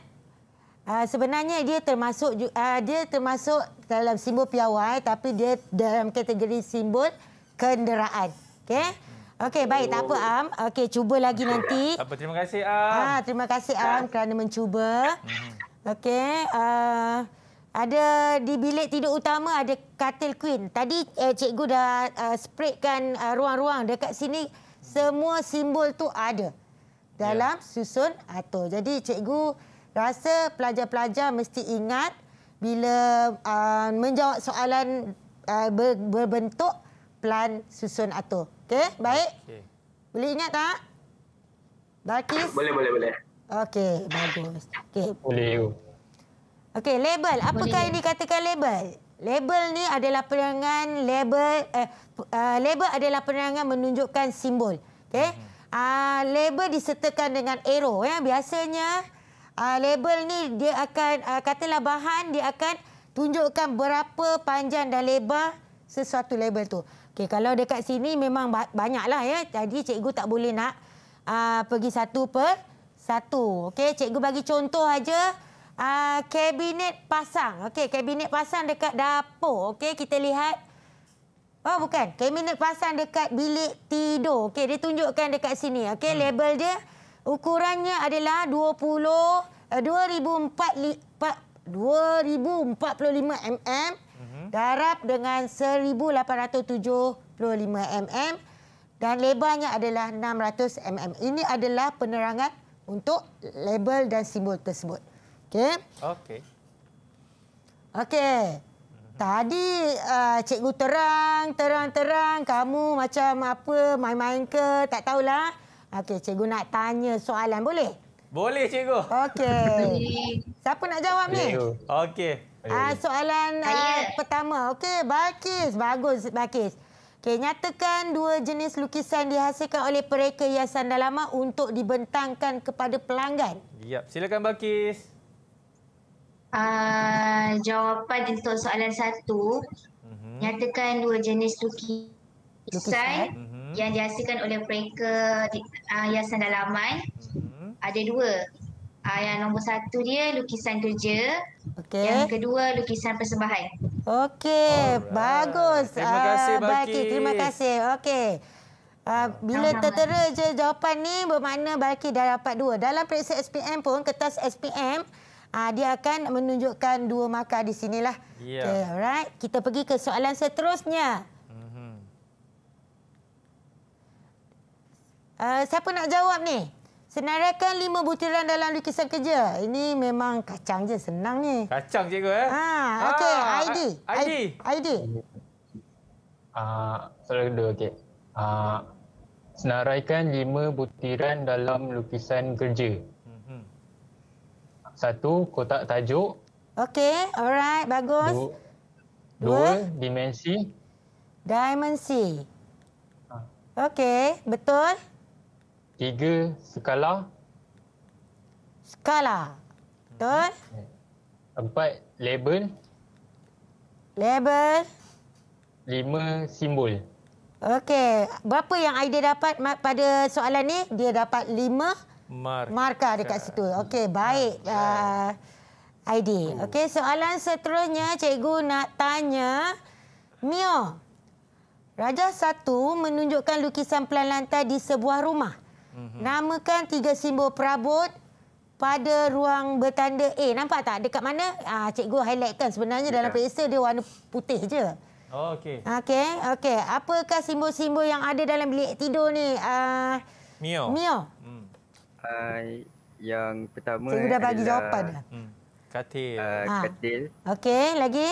Uh, sebenarnya dia termasuk uh, dia termasuk dalam simbol piawai tapi dia dalam kategori simbol kenderaan. Okey. Okey, baik. Tak apa, Am. Okey, cuba lagi nanti. Apa, terima kasih, Am. Ha, terima kasih, Am, kerana mencuba. Mhm. Okey. Uh, ada di bilik tidur utama, ada katil queen. Tadi eh, cikgu dah uh, ah, spraykan ruang-ruang uh, dekat sini. Semua simbol tu ada dalam ya. susun atur. Jadi, cikgu rasa pelajar-pelajar mesti ingat bila uh, menjawab soalan uh, berbentuk plan susun atur. Okey, baik. Okay. Boleh ingat tak? Dakis? Boleh, boleh, boleh. Okey, bagus. Okay. Boleh. Okey, label. Apakah boleh. ini katakan label? Label ni adalah penerangan label eh, uh, label adalah penerangan menunjukkan simbol. Okey. uh, label disertakan dengan arrow ya. Biasanya uh, label ni dia akan uh, katalah bahan dia akan tunjukkan berapa panjang dan lebar sesuatu label tu. Okay, kalau dekat sini memang banyaklah ya. Jadi cikgu tak boleh nak uh, pergi satu per satu. Okey, cikgu bagi contoh aja uh, kabinet pasang. Okey, kabinet pasang dekat dapur. Okey, kita lihat. Oh, bukan. Kabinet pasang dekat bilik tidur. Okey, dia tunjukkan dekat sini. Okey, hmm. label dia ukurannya adalah 20 uh, 2004 li, 2045 mm Mm-hmm. Darab dengan 1,875 mm dan lebarnya adalah 600 mm. Ini adalah penerangan untuk label dan simbol tersebut. Okey. Okey. Okey. Mm-hmm. Tadi uh, cikgu terang, terang-terang. Kamu macam apa, main-main ke, tak tahulah. Okey, cikgu nak tanya soalan, boleh? Boleh, cikgu. Okey. Siapa nak jawab ni? Okey. Uh, soalan uh, pertama. Okey, Bakis, Bagus, Bakis. Okey, nyatakan dua jenis lukisan dihasilkan oleh pereka hiasan dalama untuk dibentangkan kepada pelanggan. Yap, silakan Bakis. Uh, ah, jawapan untuk soalan satu. Uh mhm. -huh. Nyatakan dua jenis lukisan, lukisan. Mhm. yang dihasilkan oleh pereka uh, hiasan dalaman. Uh mhm. -huh. Ada dua. Uh, yang nombor satu dia lukisan kerja. Okey. Yang kedua lukisan persembahan. Okey, bagus. Terima ah, kasih, uh, Balki. Terima kasih. Okey. Uh, bila tertera je jawapan ni bermakna Balki dah dapat dua. Dalam periksa SPM pun, kertas SPM, uh, dia akan menunjukkan dua markah di sinilah. Yeah. Okay, alright. Kita pergi ke soalan seterusnya. Uh, siapa nak jawab ni? Senaraikan lima butiran dalam lukisan kerja. Ini memang kacang je senang ni. Kacang cikgu eh. Ha, ah, okey, ah, ID. ID. ID. Ah, soalan kedua okey. Ah, senaraikan lima butiran dalam lukisan kerja. Mhm. Satu, kotak tajuk. Okey, alright, bagus. Dua, dua, dua, dimensi. Dimensi. Ah. Okey, betul. Tiga skala. Skala. Betul. Empat label. Label. Lima simbol. Okey. Berapa yang Aida dapat pada soalan ni? Dia dapat lima markah marka dekat situ. Okey, baik. Uh, ah, ah, ID. Okey, soalan seterusnya cikgu nak tanya. Mio, Raja Satu menunjukkan lukisan pelan lantai di sebuah rumah. Mhm. Namakan tiga simbol perabot pada ruang bertanda A. Nampak tak? Dekat mana? Ah, cikgu highlight kan sebenarnya Dekat. dalam peksa dia warna putih je. Oh, okey. Okey, okey. Apakah simbol-simbol yang ada dalam bilik tidur ni? Uh, Mio. Mio. Hmm. Uh, yang pertama Cikgu dah bagi adalah... jawapan dah. Hmm. Katil. Uh, katil. Okey, lagi?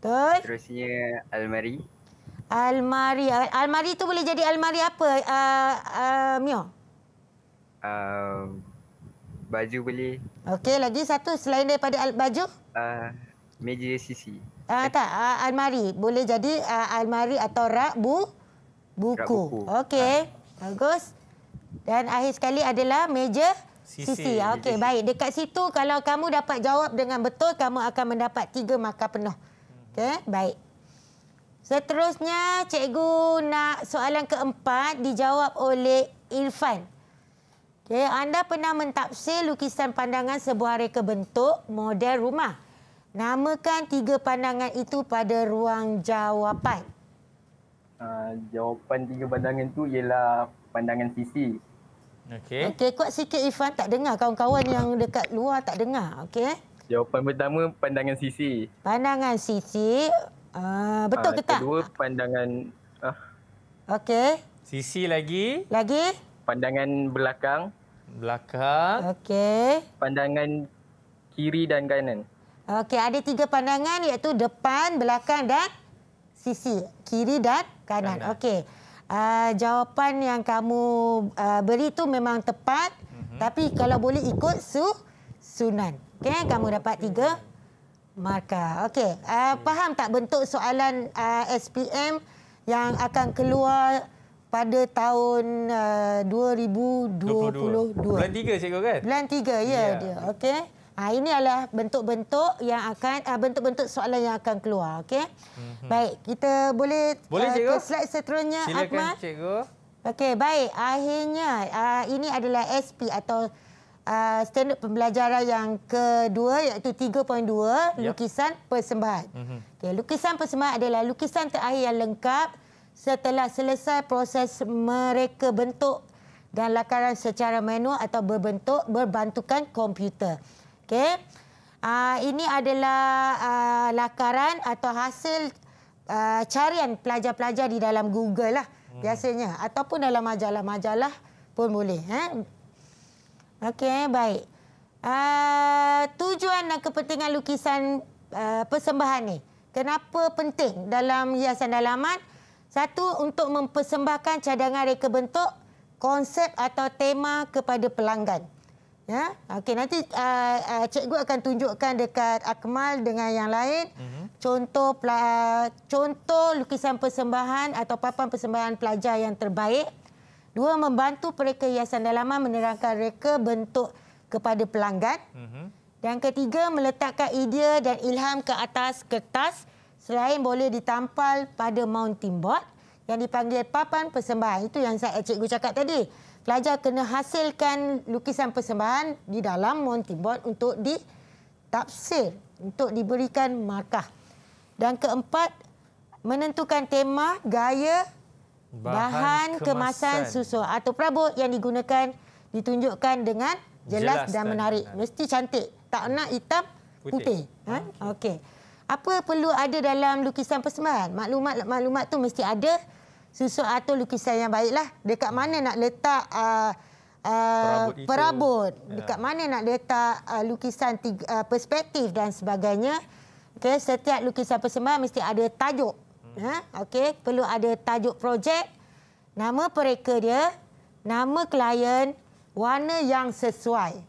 Betul. Terusnya almari. Almari. Almari tu boleh jadi almari apa, uh, uh, Mio baju boleh. Okey, lagi satu selain daripada baju? Uh, meja sisi. Uh, ah, tak, uh, almari. Boleh jadi uh, almari atau rak bu, buku. buku. Okey, ha. bagus. Dan akhir sekali adalah meja sisi. sisi. Okey, baik. Dekat situ kalau kamu dapat jawab dengan betul, kamu akan mendapat tiga markah penuh. Okey, baik. Seterusnya, cikgu nak soalan keempat dijawab oleh Irfan. Okay, ya, anda pernah mentafsir lukisan pandangan sebuah reka bentuk model rumah. Namakan tiga pandangan itu pada ruang jawapan. Uh, jawapan tiga pandangan itu ialah pandangan sisi. Okey. Okey, kuat sikit Ifan tak dengar kawan-kawan yang dekat luar tak dengar. Okey. Eh? Jawapan pertama pandangan sisi. Pandangan sisi. Uh, betul uh, ke tak? Kedua pandangan. Uh. Okey. Sisi lagi. Lagi. Pandangan belakang belakang. Okey. Pandangan kiri dan kanan. Okey, ada tiga pandangan iaitu depan, belakang dan sisi. Kiri dan kanan. kanan. Okey. Uh, jawapan yang kamu uh, beri tu memang tepat. Mm -hmm. Tapi kalau boleh ikut su sunan. Okey, oh. kamu dapat tiga markah. Okey, uh, faham tak bentuk soalan uh, SPM yang akan keluar pada tahun uh, 2022. Bulan tiga, cikgu kan? Bulan tiga, ya yeah. dia. Okey. Ha, ini adalah bentuk-bentuk yang akan uh, bentuk-bentuk soalan yang akan keluar, okey. Mm-hmm. Baik, kita boleh, boleh uh, ke slide seterusnya Silakan, Akmal. Silakan cikgu. Okey, baik. Akhirnya uh, ini adalah SP atau uh, standard pembelajaran yang kedua iaitu 3.2 ya. lukisan yep. persembahan. Mm-hmm. Okey, lukisan persembahan adalah lukisan terakhir yang lengkap setelah selesai proses mereka bentuk dan lakaran secara manual atau berbentuk berbantukan komputer. Okey. Uh, ini adalah uh, lakaran atau hasil uh, carian pelajar-pelajar di dalam Google lah hmm. biasanya ataupun dalam majalah-majalah pun boleh. Eh? Okey, baik. Uh, tujuan dan kepentingan lukisan uh, persembahan ni. Kenapa penting dalam hiasan dalaman? Satu untuk mempersembahkan cadangan reka bentuk konsep atau tema kepada pelanggan. Ya, okey nanti uh, uh, cikgu akan tunjukkan dekat Akmal dengan yang lain. Mm -hmm. Contoh uh, contoh lukisan persembahan atau papan persembahan pelajar yang terbaik. Dua membantu pereka hiasan dalaman menerangkan reka bentuk kepada pelanggan. Mm -hmm. Dan ketiga meletakkan idea dan ilham ke atas kertas. Mm Selain boleh ditampal pada mounting board yang dipanggil papan persembahan. Itu yang saya cikgu cakap tadi. Pelajar kena hasilkan lukisan persembahan di dalam mounting board untuk ditafsir, untuk diberikan markah. Dan keempat, menentukan tema, gaya, bahan, bahan kemasan. kemasan susu atau perabot yang digunakan ditunjukkan dengan jelas, jelas dan, dan menarik. Mesti cantik. Tak nak hitam, putih. putih. Ha? Okey. Okay apa perlu ada dalam lukisan persembahan? Maklumat maklumat tu mesti ada susu atau lukisan yang baiklah. Dekat hmm. mana nak letak uh, uh, perabot? perabot. Ya. mana nak letak uh, lukisan tiga, uh, perspektif dan sebagainya. Okay, setiap lukisan persembahan mesti ada tajuk. Hmm. Ha? Okay, perlu ada tajuk projek, nama pereka dia, nama klien, warna yang sesuai.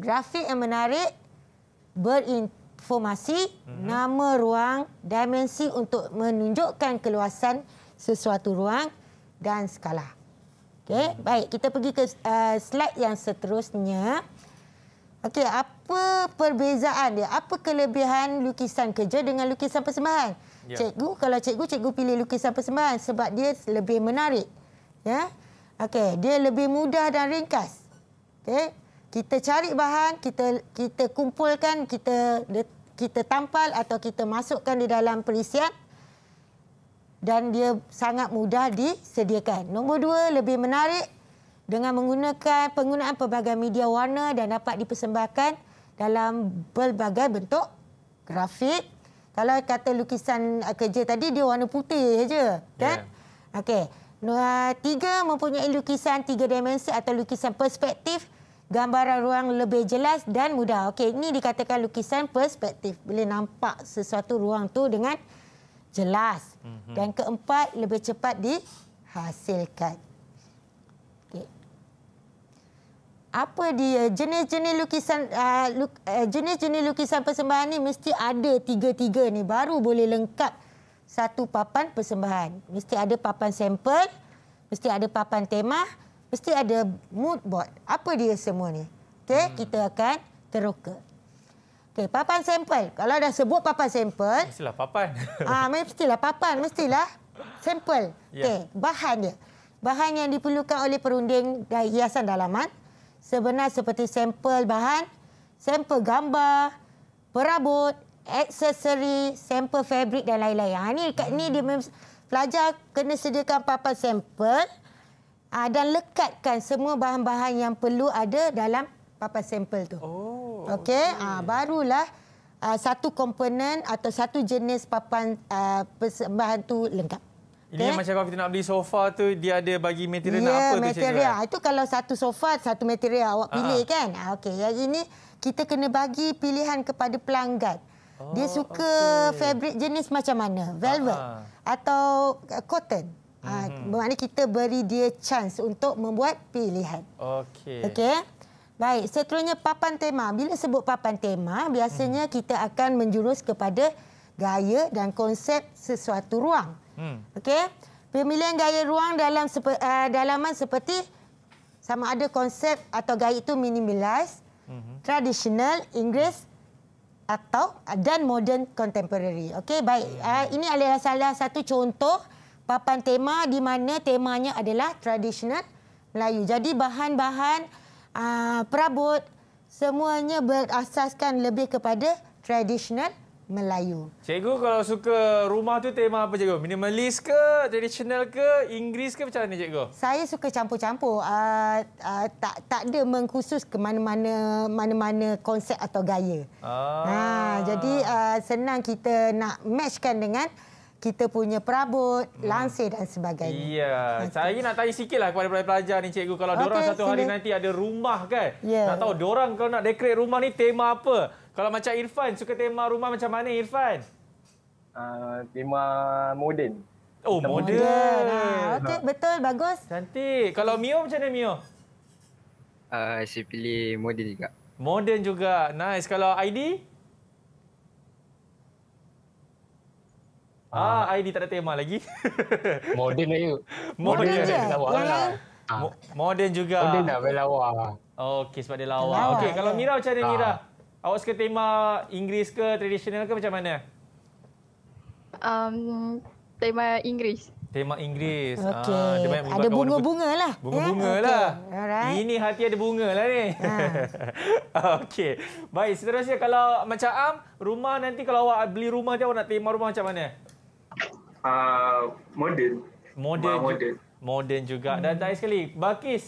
Grafik yang menarik, berintegrasi formasi, mm -hmm. nama ruang, dimensi untuk menunjukkan keluasan sesuatu ruang dan skala. Okey, mm -hmm. baik kita pergi ke uh, slide yang seterusnya. Okey, apa perbezaan dia? Apa kelebihan lukisan kerja dengan lukisan persembahan? Yeah. Cikgu, kalau cikgu, cikgu pilih lukisan persembahan sebab dia lebih menarik. Ya. Yeah? Okey, dia lebih mudah dan ringkas. Okey. Kita cari bahan, kita kita kumpulkan, kita letak kita tampal atau kita masukkan di dalam perisian dan dia sangat mudah disediakan. Nombor dua, lebih menarik dengan menggunakan penggunaan pelbagai media warna dan dapat dipersembahkan dalam pelbagai bentuk grafik. Kalau kata lukisan eh, kerja tadi, dia warna putih saja. Kan? Ya. Okey. Okay. Tiga, mempunyai lukisan tiga dimensi atau lukisan perspektif gambaran ruang lebih jelas dan mudah. Okey, ini dikatakan lukisan perspektif. Boleh nampak sesuatu ruang tu dengan jelas. Mm -hmm. Dan keempat, lebih cepat dihasilkan. Okey, Apa dia? Jenis-jenis lukisan ah, eh, jenis-jenis uh, luk, uh, lukisan persembahan ni mesti ada tiga-tiga ni baru boleh lengkap satu papan persembahan. Mesti ada papan sampel, mesti ada papan tema mesti ada mood board. Apa dia semua ni? Okey, hmm. kita akan teroka. Okey, papan sampel. Kalau dah sebut papan sampel. Mestilah papan. Ah, mestilah papan, mestilah sampel. Ya. Okey, bahan dia. Bahan yang diperlukan oleh perunding dan hiasan dalaman. Sebenar seperti sampel bahan, sampel gambar, perabot, aksesori, sampel fabrik dan lain-lain. Ha, ni, hmm. ni dia pelajar kena sediakan papan sampel uh, dan lekatkan semua bahan-bahan yang perlu ada dalam papan sampel tu. Oh. Okey, okay. uh, ah, barulah uh, satu komponen atau satu jenis papan bahan tu lengkap. Okay. macam kalau kita nak beli sofa tu dia ada bagi material yeah, apa material. tu eh? cikgu? Itu kalau satu sofa satu material awak pilih uh-huh. kan? Okey, yang ini kita kena bagi pilihan kepada pelanggan. Oh, dia suka okay. fabric jenis macam mana? Velvet uh atau cotton? Mm-hmm. Bermakna kita beri dia chance untuk membuat pilihan. Okey. Okey. Baik, seterusnya papan tema. Bila sebut papan tema, biasanya mm. kita akan menjurus kepada gaya dan konsep sesuatu ruang. Mm. Okey. Pemilihan gaya ruang dalam sepe, uh, dalaman seperti sama ada konsep atau gaya itu minimalis, mm-hmm. traditional, Inggris atau dan modern contemporary. Okey, baik. Uh, ini adalah salah satu contoh papan tema di mana temanya adalah tradisional Melayu. Jadi bahan-bahan uh, perabot semuanya berasaskan lebih kepada tradisional Melayu. Cikgu kalau suka rumah tu tema apa cikgu? Minimalis ke, tradisional ke, Inggeris ke macam mana cikgu? Saya suka campur-campur. Uh, uh, tak tak ada mengkhusus ke mana-mana mana-mana konsep atau gaya. Ah. Ha, jadi uh, senang kita nak matchkan dengan kita punya perabot, hmm. lansir dan sebagainya. Ya, okay. saya nak tanya lah kepada pelajar-pelajar ni cikgu. Kalau okay, diorang satu sila. hari nanti ada rumah kan, yeah. nak tahu diorang kalau nak dekorate rumah ni tema apa? Kalau macam Irfan, suka tema rumah macam mana Irfan? Uh, tema moden. Oh, moden. Ya, ha. Okay, betul, bagus. Cantik. Kalau Mio macam mana Mio? Uh, saya pilih moden juga. Moden juga. Nice. Kalau ID? Ah, ha. Ah. ID tak ada tema lagi. Modern lah you. Modern, je. Lah, modern. Lah. Ah. modern juga. Modern lah, bila lawa. Okey, sebab dia lawa. lawa Okey, kalau Mira macam mana ah. Mira? Awak suka tema Inggeris ke, tradisional ke macam mana? Um, tema Inggeris. Tema Inggeris. Okay. Ah, ada bunga-bunga lah. Bunga-bunga eh? lah. Okay. Ini hati ada bunga lah ni. Ha. Okey. Baik, seterusnya kalau macam Am, rumah nanti kalau awak beli rumah dia, awak nak tema rumah macam mana? Ah, modern. Modern. Modern. Modern juga. Hmm. Dan terakhir sekali, Bakis.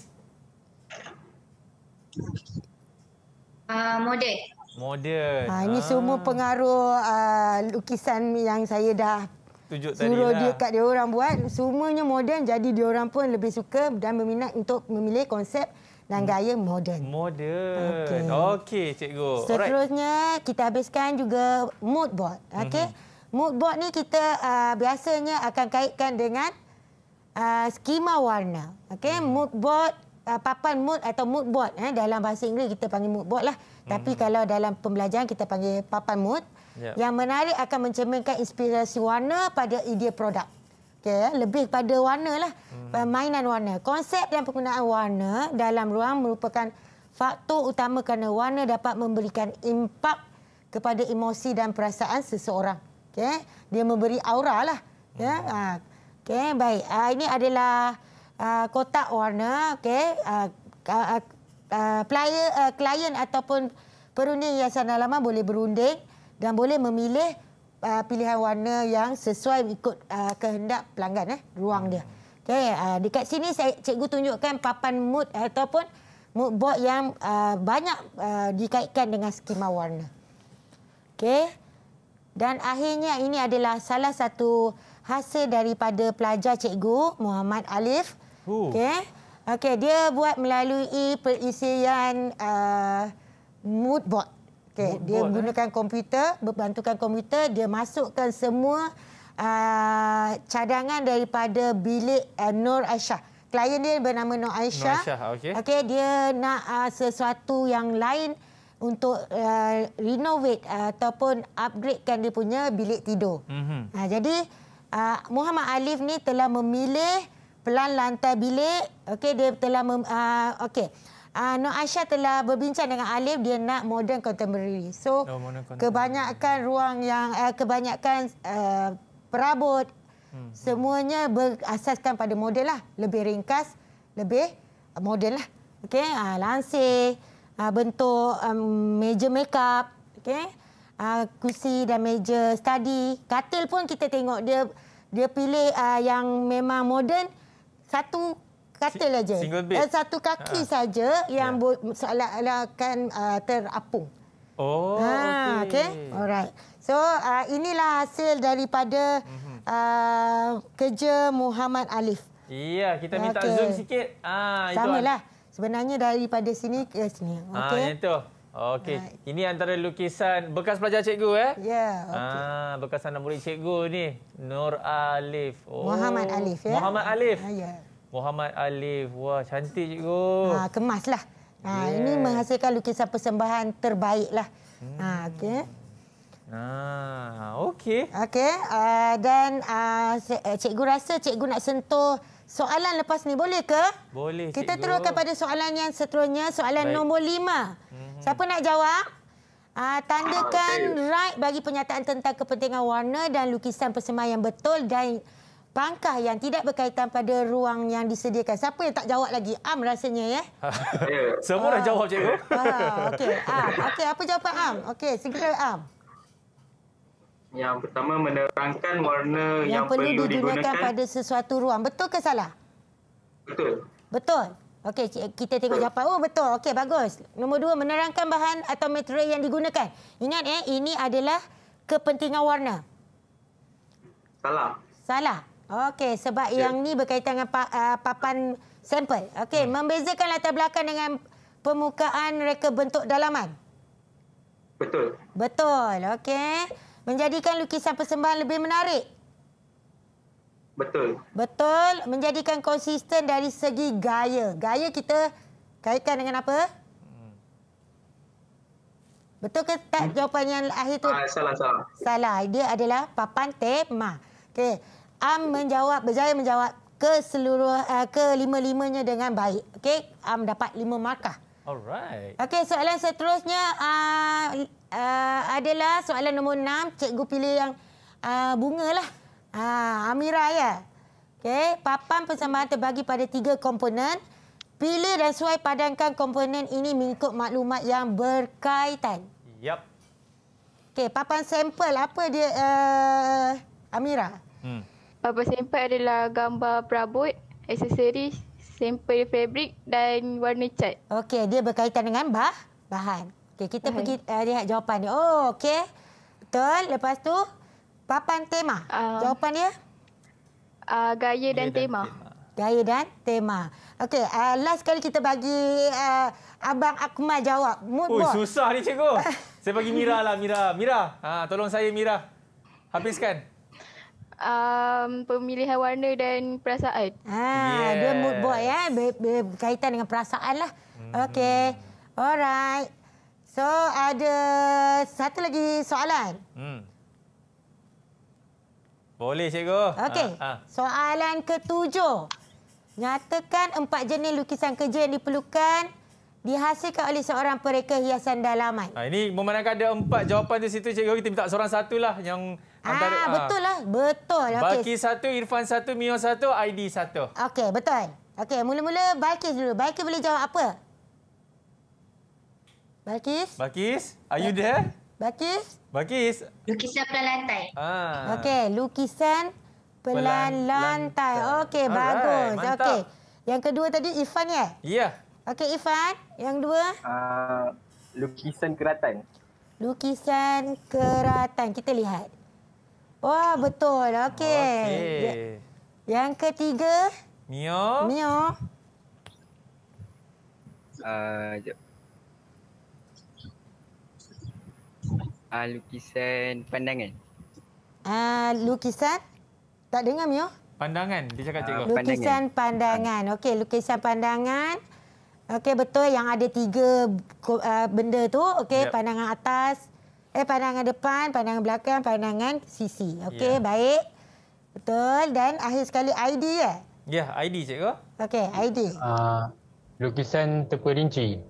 Uh, ah, modern. Modern. Ha, ini ha. semua pengaruh uh, lukisan yang saya dah tunjuk tadi suruh lah. dia kat dia orang buat. Semuanya modern jadi dia orang pun lebih suka dan berminat untuk memilih konsep dan gaya modern. Modern. Okey. Okey, cikgu. Seterusnya, Alright. kita habiskan juga mood board. okay? Mm-hmm. Mood board ni kita uh, biasanya akan kaitkan dengan uh, skema warna. Okey, hmm. mood board uh, papan mood atau mood board eh dalam bahasa Inggeris kita panggil mood board lah. Hmm. Tapi kalau dalam pembelajaran kita panggil papan mood. Yep. Ya. Yang menarik akan mencerminkan inspirasi warna pada idea produk. okay? Ya. lebih pada warnalah. Hmm. Uh, mainan warna. Konsep dan penggunaan warna dalam ruang merupakan faktor utama kerana warna dapat memberikan impak kepada emosi dan perasaan seseorang okay, dia memberi aura lah. Ya, yeah. Hmm. okay, baik. Uh, ini adalah uh, kotak warna, okay. Uh, ah, uh, uh, player, uh, klien ataupun perunding hiasan alaman boleh berunding dan boleh memilih uh, pilihan warna yang sesuai ikut uh, kehendak pelanggan eh, ruang dia. Hmm. Okay, uh, dekat sini saya cikgu tunjukkan papan mood ataupun mood board yang uh, banyak uh, dikaitkan dengan skema warna. Okay. Dan akhirnya ini adalah salah satu hasil daripada pelajar cikgu Muhammad Alif. Okey. Okey, dia buat melalui perisian uh, mood board. Okey, dia eh? menggunakan eh? komputer, berbantukan komputer, dia masukkan semua uh, cadangan daripada bilik uh, Nur Aisyah. Klien dia bernama Nur Aisyah. Nur Aisyah, okey. Okey, dia nak uh, sesuatu yang lain untuk uh, renovate uh, ataupun upgradekan dia punya bilik tidur. Mm-hmm. Uh, jadi uh, Muhammad Alif ni telah memilih pelan lantai bilik. Okey dia telah mem, uh, okey. Uh, Nur Aisyah telah berbincang dengan Alif dia nak modern contemporary. So oh, modern contemporary. kebanyakan ruang yang uh, kebanyakan uh, perabot Hmm. Semuanya berasaskan pada model lah. Lebih ringkas, lebih model lah. Okey, ha, lansir uh, bentuk um, meja makeup, okay? uh, ah, kursi dan meja study. Katil pun kita tengok dia dia pilih uh, yang memang moden satu katil aja, uh, satu kaki uh -huh. saja yang yeah. Ya. akan lah, uh, terapung. Oh, ha, okay. okay, alright. So uh, inilah hasil daripada mm -hmm. uh, kerja Muhammad Alif. Iya, kita minta okay. zoom sikit. Ah, Sama lah. Sebenarnya daripada sini ke sini. Okay. Ah, yang itu. Okey. Right. Ini antara lukisan bekas pelajar cikgu, eh? Ya. Yeah, okay. Ah, bekas anak murid cikgu ni. Nur Alif. Oh. Muhammad Alif, ya? Muhammad Alif. Ah, ya. Yeah. Muhammad Alif. Wah, cantik cikgu. Ha, ah, kemaslah. Ha, ah, yeah. ini menghasilkan lukisan persembahan terbaiklah. Hmm. Ah, okey. Ah, okey. Okey. Ah, dan ah, eh, cikgu rasa cikgu nak sentuh soalan lepas ni boleh ke? Boleh. Kita cikgu. teruskan pada soalan yang seterusnya, soalan Baik. nombor lima. Mm -hmm. Siapa nak jawab? Uh, tandakan okay. Ah, right bagi pernyataan tentang kepentingan warna dan lukisan persembahan yang betul dan pangkah yang tidak berkaitan pada ruang yang disediakan. Siapa yang tak jawab lagi? Am rasanya ya. ya. Semua uh, dah jawab cikgu. Uh, okey. Uh, okey, apa jawapan Am? Okey, segera Am. Yang pertama menerangkan warna yang, yang perlu, perlu digunakan, digunakan pada sesuatu ruang. Betul ke salah? Betul. Betul. Okey, kita tengok jawapan. Oh, betul. Okey, bagus. Nombor dua, menerangkan bahan atau material yang digunakan. Ingat, eh, ini adalah kepentingan warna. Salah. Salah. Okey, sebab okay. yang ni berkaitan dengan pa, uh, papan sampel. Okey, hmm. membezakan latar belakang dengan permukaan reka bentuk dalaman. Betul. Betul. Okey menjadikan lukisan persembahan lebih menarik. Betul. Betul, menjadikan konsisten dari segi gaya. Gaya kita kaitkan dengan apa? Betul ke tak hmm. jawapan yang akhir tu? Ah, salah, salah. Salah. Dia adalah papan tema. Okey. Am menjawab, berjaya menjawab ke seluruh uh, eh, ke lima-limanya dengan baik. Okey. Am dapat lima markah. Alright. Okey, soalan seterusnya uh, uh, adalah soalan nombor enam. Cikgu pilih yang uh, bunga lah. Uh, Amira ya. Okey, papan persembahan terbagi pada tiga komponen. Pilih dan suai padankan komponen ini mengikut maklumat yang berkaitan. Yap. Okey, papan sampel apa dia uh, Amira? Hmm. Papan sampel adalah gambar perabot, aksesoris, sampel fabric dan warna cat. Okey, dia berkaitan dengan bah bahan. Okey, kita bahan. pergi uh, lihat jawapan dia. Oh, okey. Betul. Lepas tu papan tema. Uh, jawapan dia? Uh, gaya, dan gaya dan tema. Gaya dan tema. Okey, uh, last kali kita bagi uh, abang Akmal jawab. Oh, susah ni cikgu. saya bagi Mira lah, Mira. Mira, ha, tolong saya Mira. Habiskan um, pemilihan warna dan perasaan. Ah, yes. dia mood boy ya, eh? berkaitan dengan perasaan lah. Hmm. Okay, alright. So ada satu lagi soalan. Hmm. Boleh cikgu. Okay, ha, ha. soalan ketujuh. Nyatakan empat jenis lukisan kerja yang diperlukan dihasilkan oleh seorang pereka hiasan dalaman. Ha, ini memandangkan ada empat jawapan di situ, cikgu. Kita minta seorang satulah yang antara. Ha, betul lah. Balkis satu, Irfan satu, Mio satu, ID satu. Okey, betul. Okey, mula-mula Balkis dulu. Balkis boleh jawab apa? Balkis? Balkis, are you there? Balkis? Balkis. Lukisan pelan lantai. Ah. Okey, lukisan pelan, pelan lantai. Okey, bagus. Okey. Yang kedua tadi Irfan ya? Ya. Yeah. Okey, Irfan. Yang dua? Uh, lukisan keratan. Lukisan keratan. Kita lihat. Wah, betul. Okey. Okay. Yang ketiga. Mio. Mio. Uh, ah, sekejap. Uh, ah, lukisan pandangan. uh, lukisan? Tak dengar, Mio. Pandangan, dia cakap cikgu. Uh, lukisan pandangan. Okey, lukisan pandangan. Okey, okay, betul yang ada tiga uh, benda tu. Okey, yep. Pandangan atas. Eh pandangan depan, pandangan belakang, pandangan sisi. Okey, yeah. baik. Betul dan akhir sekali ID eh? Ya, yeah, ID cikgu. Okey, ID. Uh, ah, lukisan terperinci.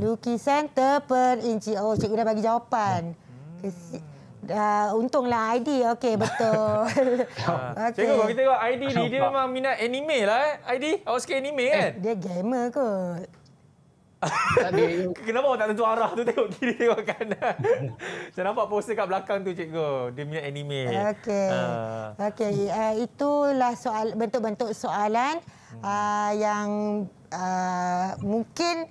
Lukisan terperinci. Oh, cikgu dah bagi jawapan. Hmm. Uh, untunglah ID. Okey, betul. Ah, okay. Cikgu, kita tengok ID ni. Dia memang minat anime lah. Eh. ID, awak suka anime eh, kan? Eh, dia gamer kot. Kenapa awak tak tentu arah tu tengok kiri tengok kanan? Saya nampak poster kat belakang tu cikgu. Dia punya anime. Okey. Uh. Okey, uh, itulah soal bentuk-bentuk soalan hmm. uh, yang uh, mungkin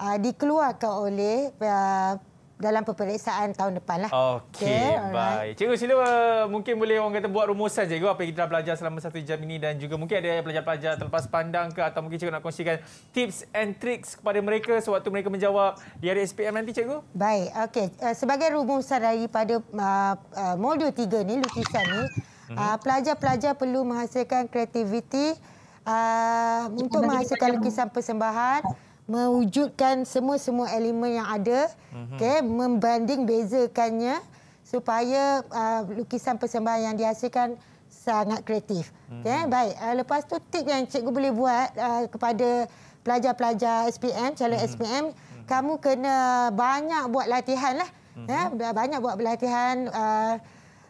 uh, dikeluarkan oleh uh, dalam peperiksaan tahun depan lah. Okey, okay, baik. Cikgu sila eh, mungkin boleh orang kata buat rumusan cikgu apa yang kita dah belajar selama satu jam ini dan juga mungkin ada pelajar-pelajar terlepas pandang ke atau mungkin cikgu nak kongsikan tips and tricks kepada mereka sewaktu mereka menjawab di hari SPM nanti cikgu. Baik, okey. Eh, sebagai rumusan daripada eh, modul tiga ni, lukisan ni, mhm. pelajar-pelajar mm -hmm. perlu menghasilkan kreativiti untuk menghasilkan lukisan persembahan mewujudkan semua-semua elemen yang ada mhm. okey membanding bezakannya supaya uh, lukisan persembahan yang dihasilkan sangat kreatif okey mhm. baik uh, lepas tu tip yang cikgu boleh buat uh, kepada pelajar-pelajar SPM calon mm-hmm. SPM mhm. kamu kena banyak buat latihan lah. Mm-hmm. Ya, banyak buat latihan uh,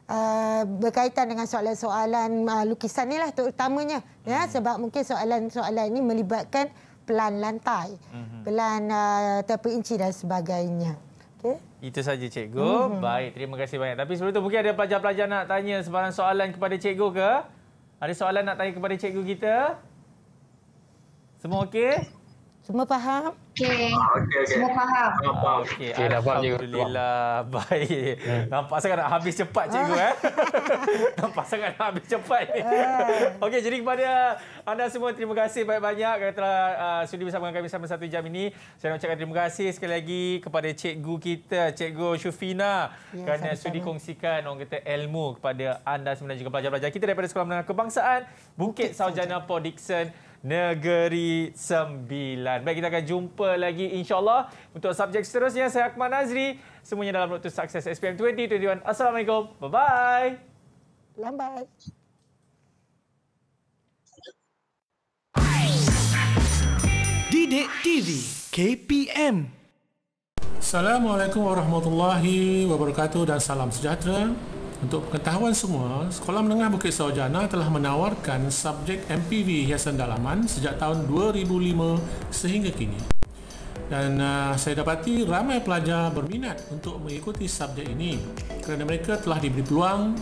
uh, berkaitan dengan soalan-soalan uh, lukisan ni lah terutamanya. Mm-hmm. Ya, sebab mungkin soalan-soalan ini melibatkan pelan lantai, mm-hmm. pelan uh, ah, terperinci dan sebagainya. Okay. Itu saja cikgu. Mm-hmm. Baik, terima kasih banyak. Tapi sebelum itu mungkin ada pelajar-pelajar nak tanya sebarang soalan kepada cikgu ke? Ada soalan nak tanya kepada cikgu kita? Semua okey? Semua faham? Okey. Ah, okay, okay. Semua faham. Ah, ah Okey. Okay, Alhamdulillah. Baik. Hmm. Nampak sangat nak habis cepat ah. cikgu eh. Nampak sangat nak habis cepat. Okey, jadi kepada anda semua terima kasih banyak-banyak kerana telah uh, sudi bersama kami selama satu jam ini. Saya nak ucapkan terima kasih sekali lagi kepada cikgu kita, cikgu Shufina ya, kerana sudi sama. kongsikan orang kata ilmu kepada anda semua dan juga pelajar-pelajar kita daripada Sekolah Menengah Kebangsaan Bukit, Bukit Saujana Paul Negeri Sembilan. Baik, kita akan jumpa lagi insyaAllah. Untuk subjek seterusnya, saya Akmal Nazri. Semuanya dalam Lotus Sukses SPM 2021. Assalamualaikum. Bye-bye. Lambat. Didik TV KPM Assalamualaikum warahmatullahi wabarakatuh dan salam sejahtera. Untuk pengetahuan semua, Sekolah Menengah Bukit Sawjana telah menawarkan subjek MPV hiasan dalaman sejak tahun 2005 sehingga kini. Dan uh, saya dapati ramai pelajar berminat untuk mengikuti subjek ini kerana mereka telah diberi peluang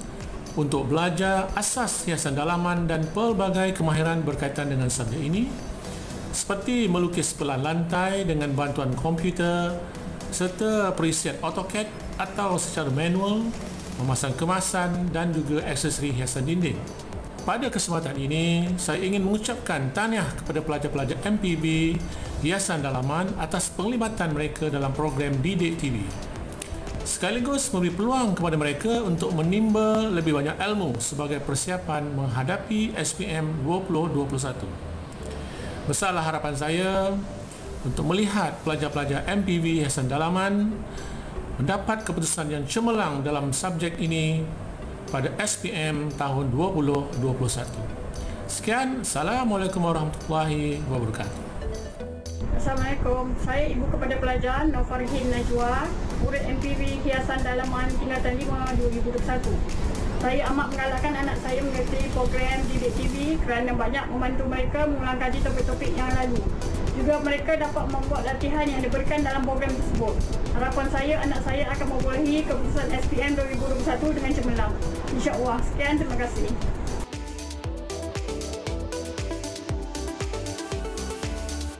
untuk belajar asas hiasan dalaman dan pelbagai kemahiran berkaitan dengan subjek ini seperti melukis pelan lantai dengan bantuan komputer serta perisian AutoCAD atau secara manual memasang kemasan dan juga aksesori hiasan dinding. Pada kesempatan ini, saya ingin mengucapkan tahniah kepada pelajar-pelajar MPB Hiasan Dalaman atas penglibatan mereka dalam program Didik TV. Sekaligus memberi peluang kepada mereka untuk menimba lebih banyak ilmu sebagai persiapan menghadapi SPM 2021. Besarlah harapan saya untuk melihat pelajar-pelajar MPB Hiasan Dalaman mendapat keputusan yang cemerlang dalam subjek ini pada SPM tahun 2021. Sekian, Assalamualaikum warahmatullahi wabarakatuh. Assalamualaikum, saya ibu kepada pelajar Nofarhin Najwa, murid MPV Hiasan Dalaman Tingkatan 5 2021. Saya amat mengalahkan anak saya mengerti program di BTV kerana banyak membantu mereka mengulang kaji topik-topik yang lalu juga mereka dapat membuat latihan yang diberikan dalam program tersebut. Harapan saya anak saya akan membolehi keputusan SPM 2021 dengan cemerlang. InsyaAllah. Sekian, terima kasih.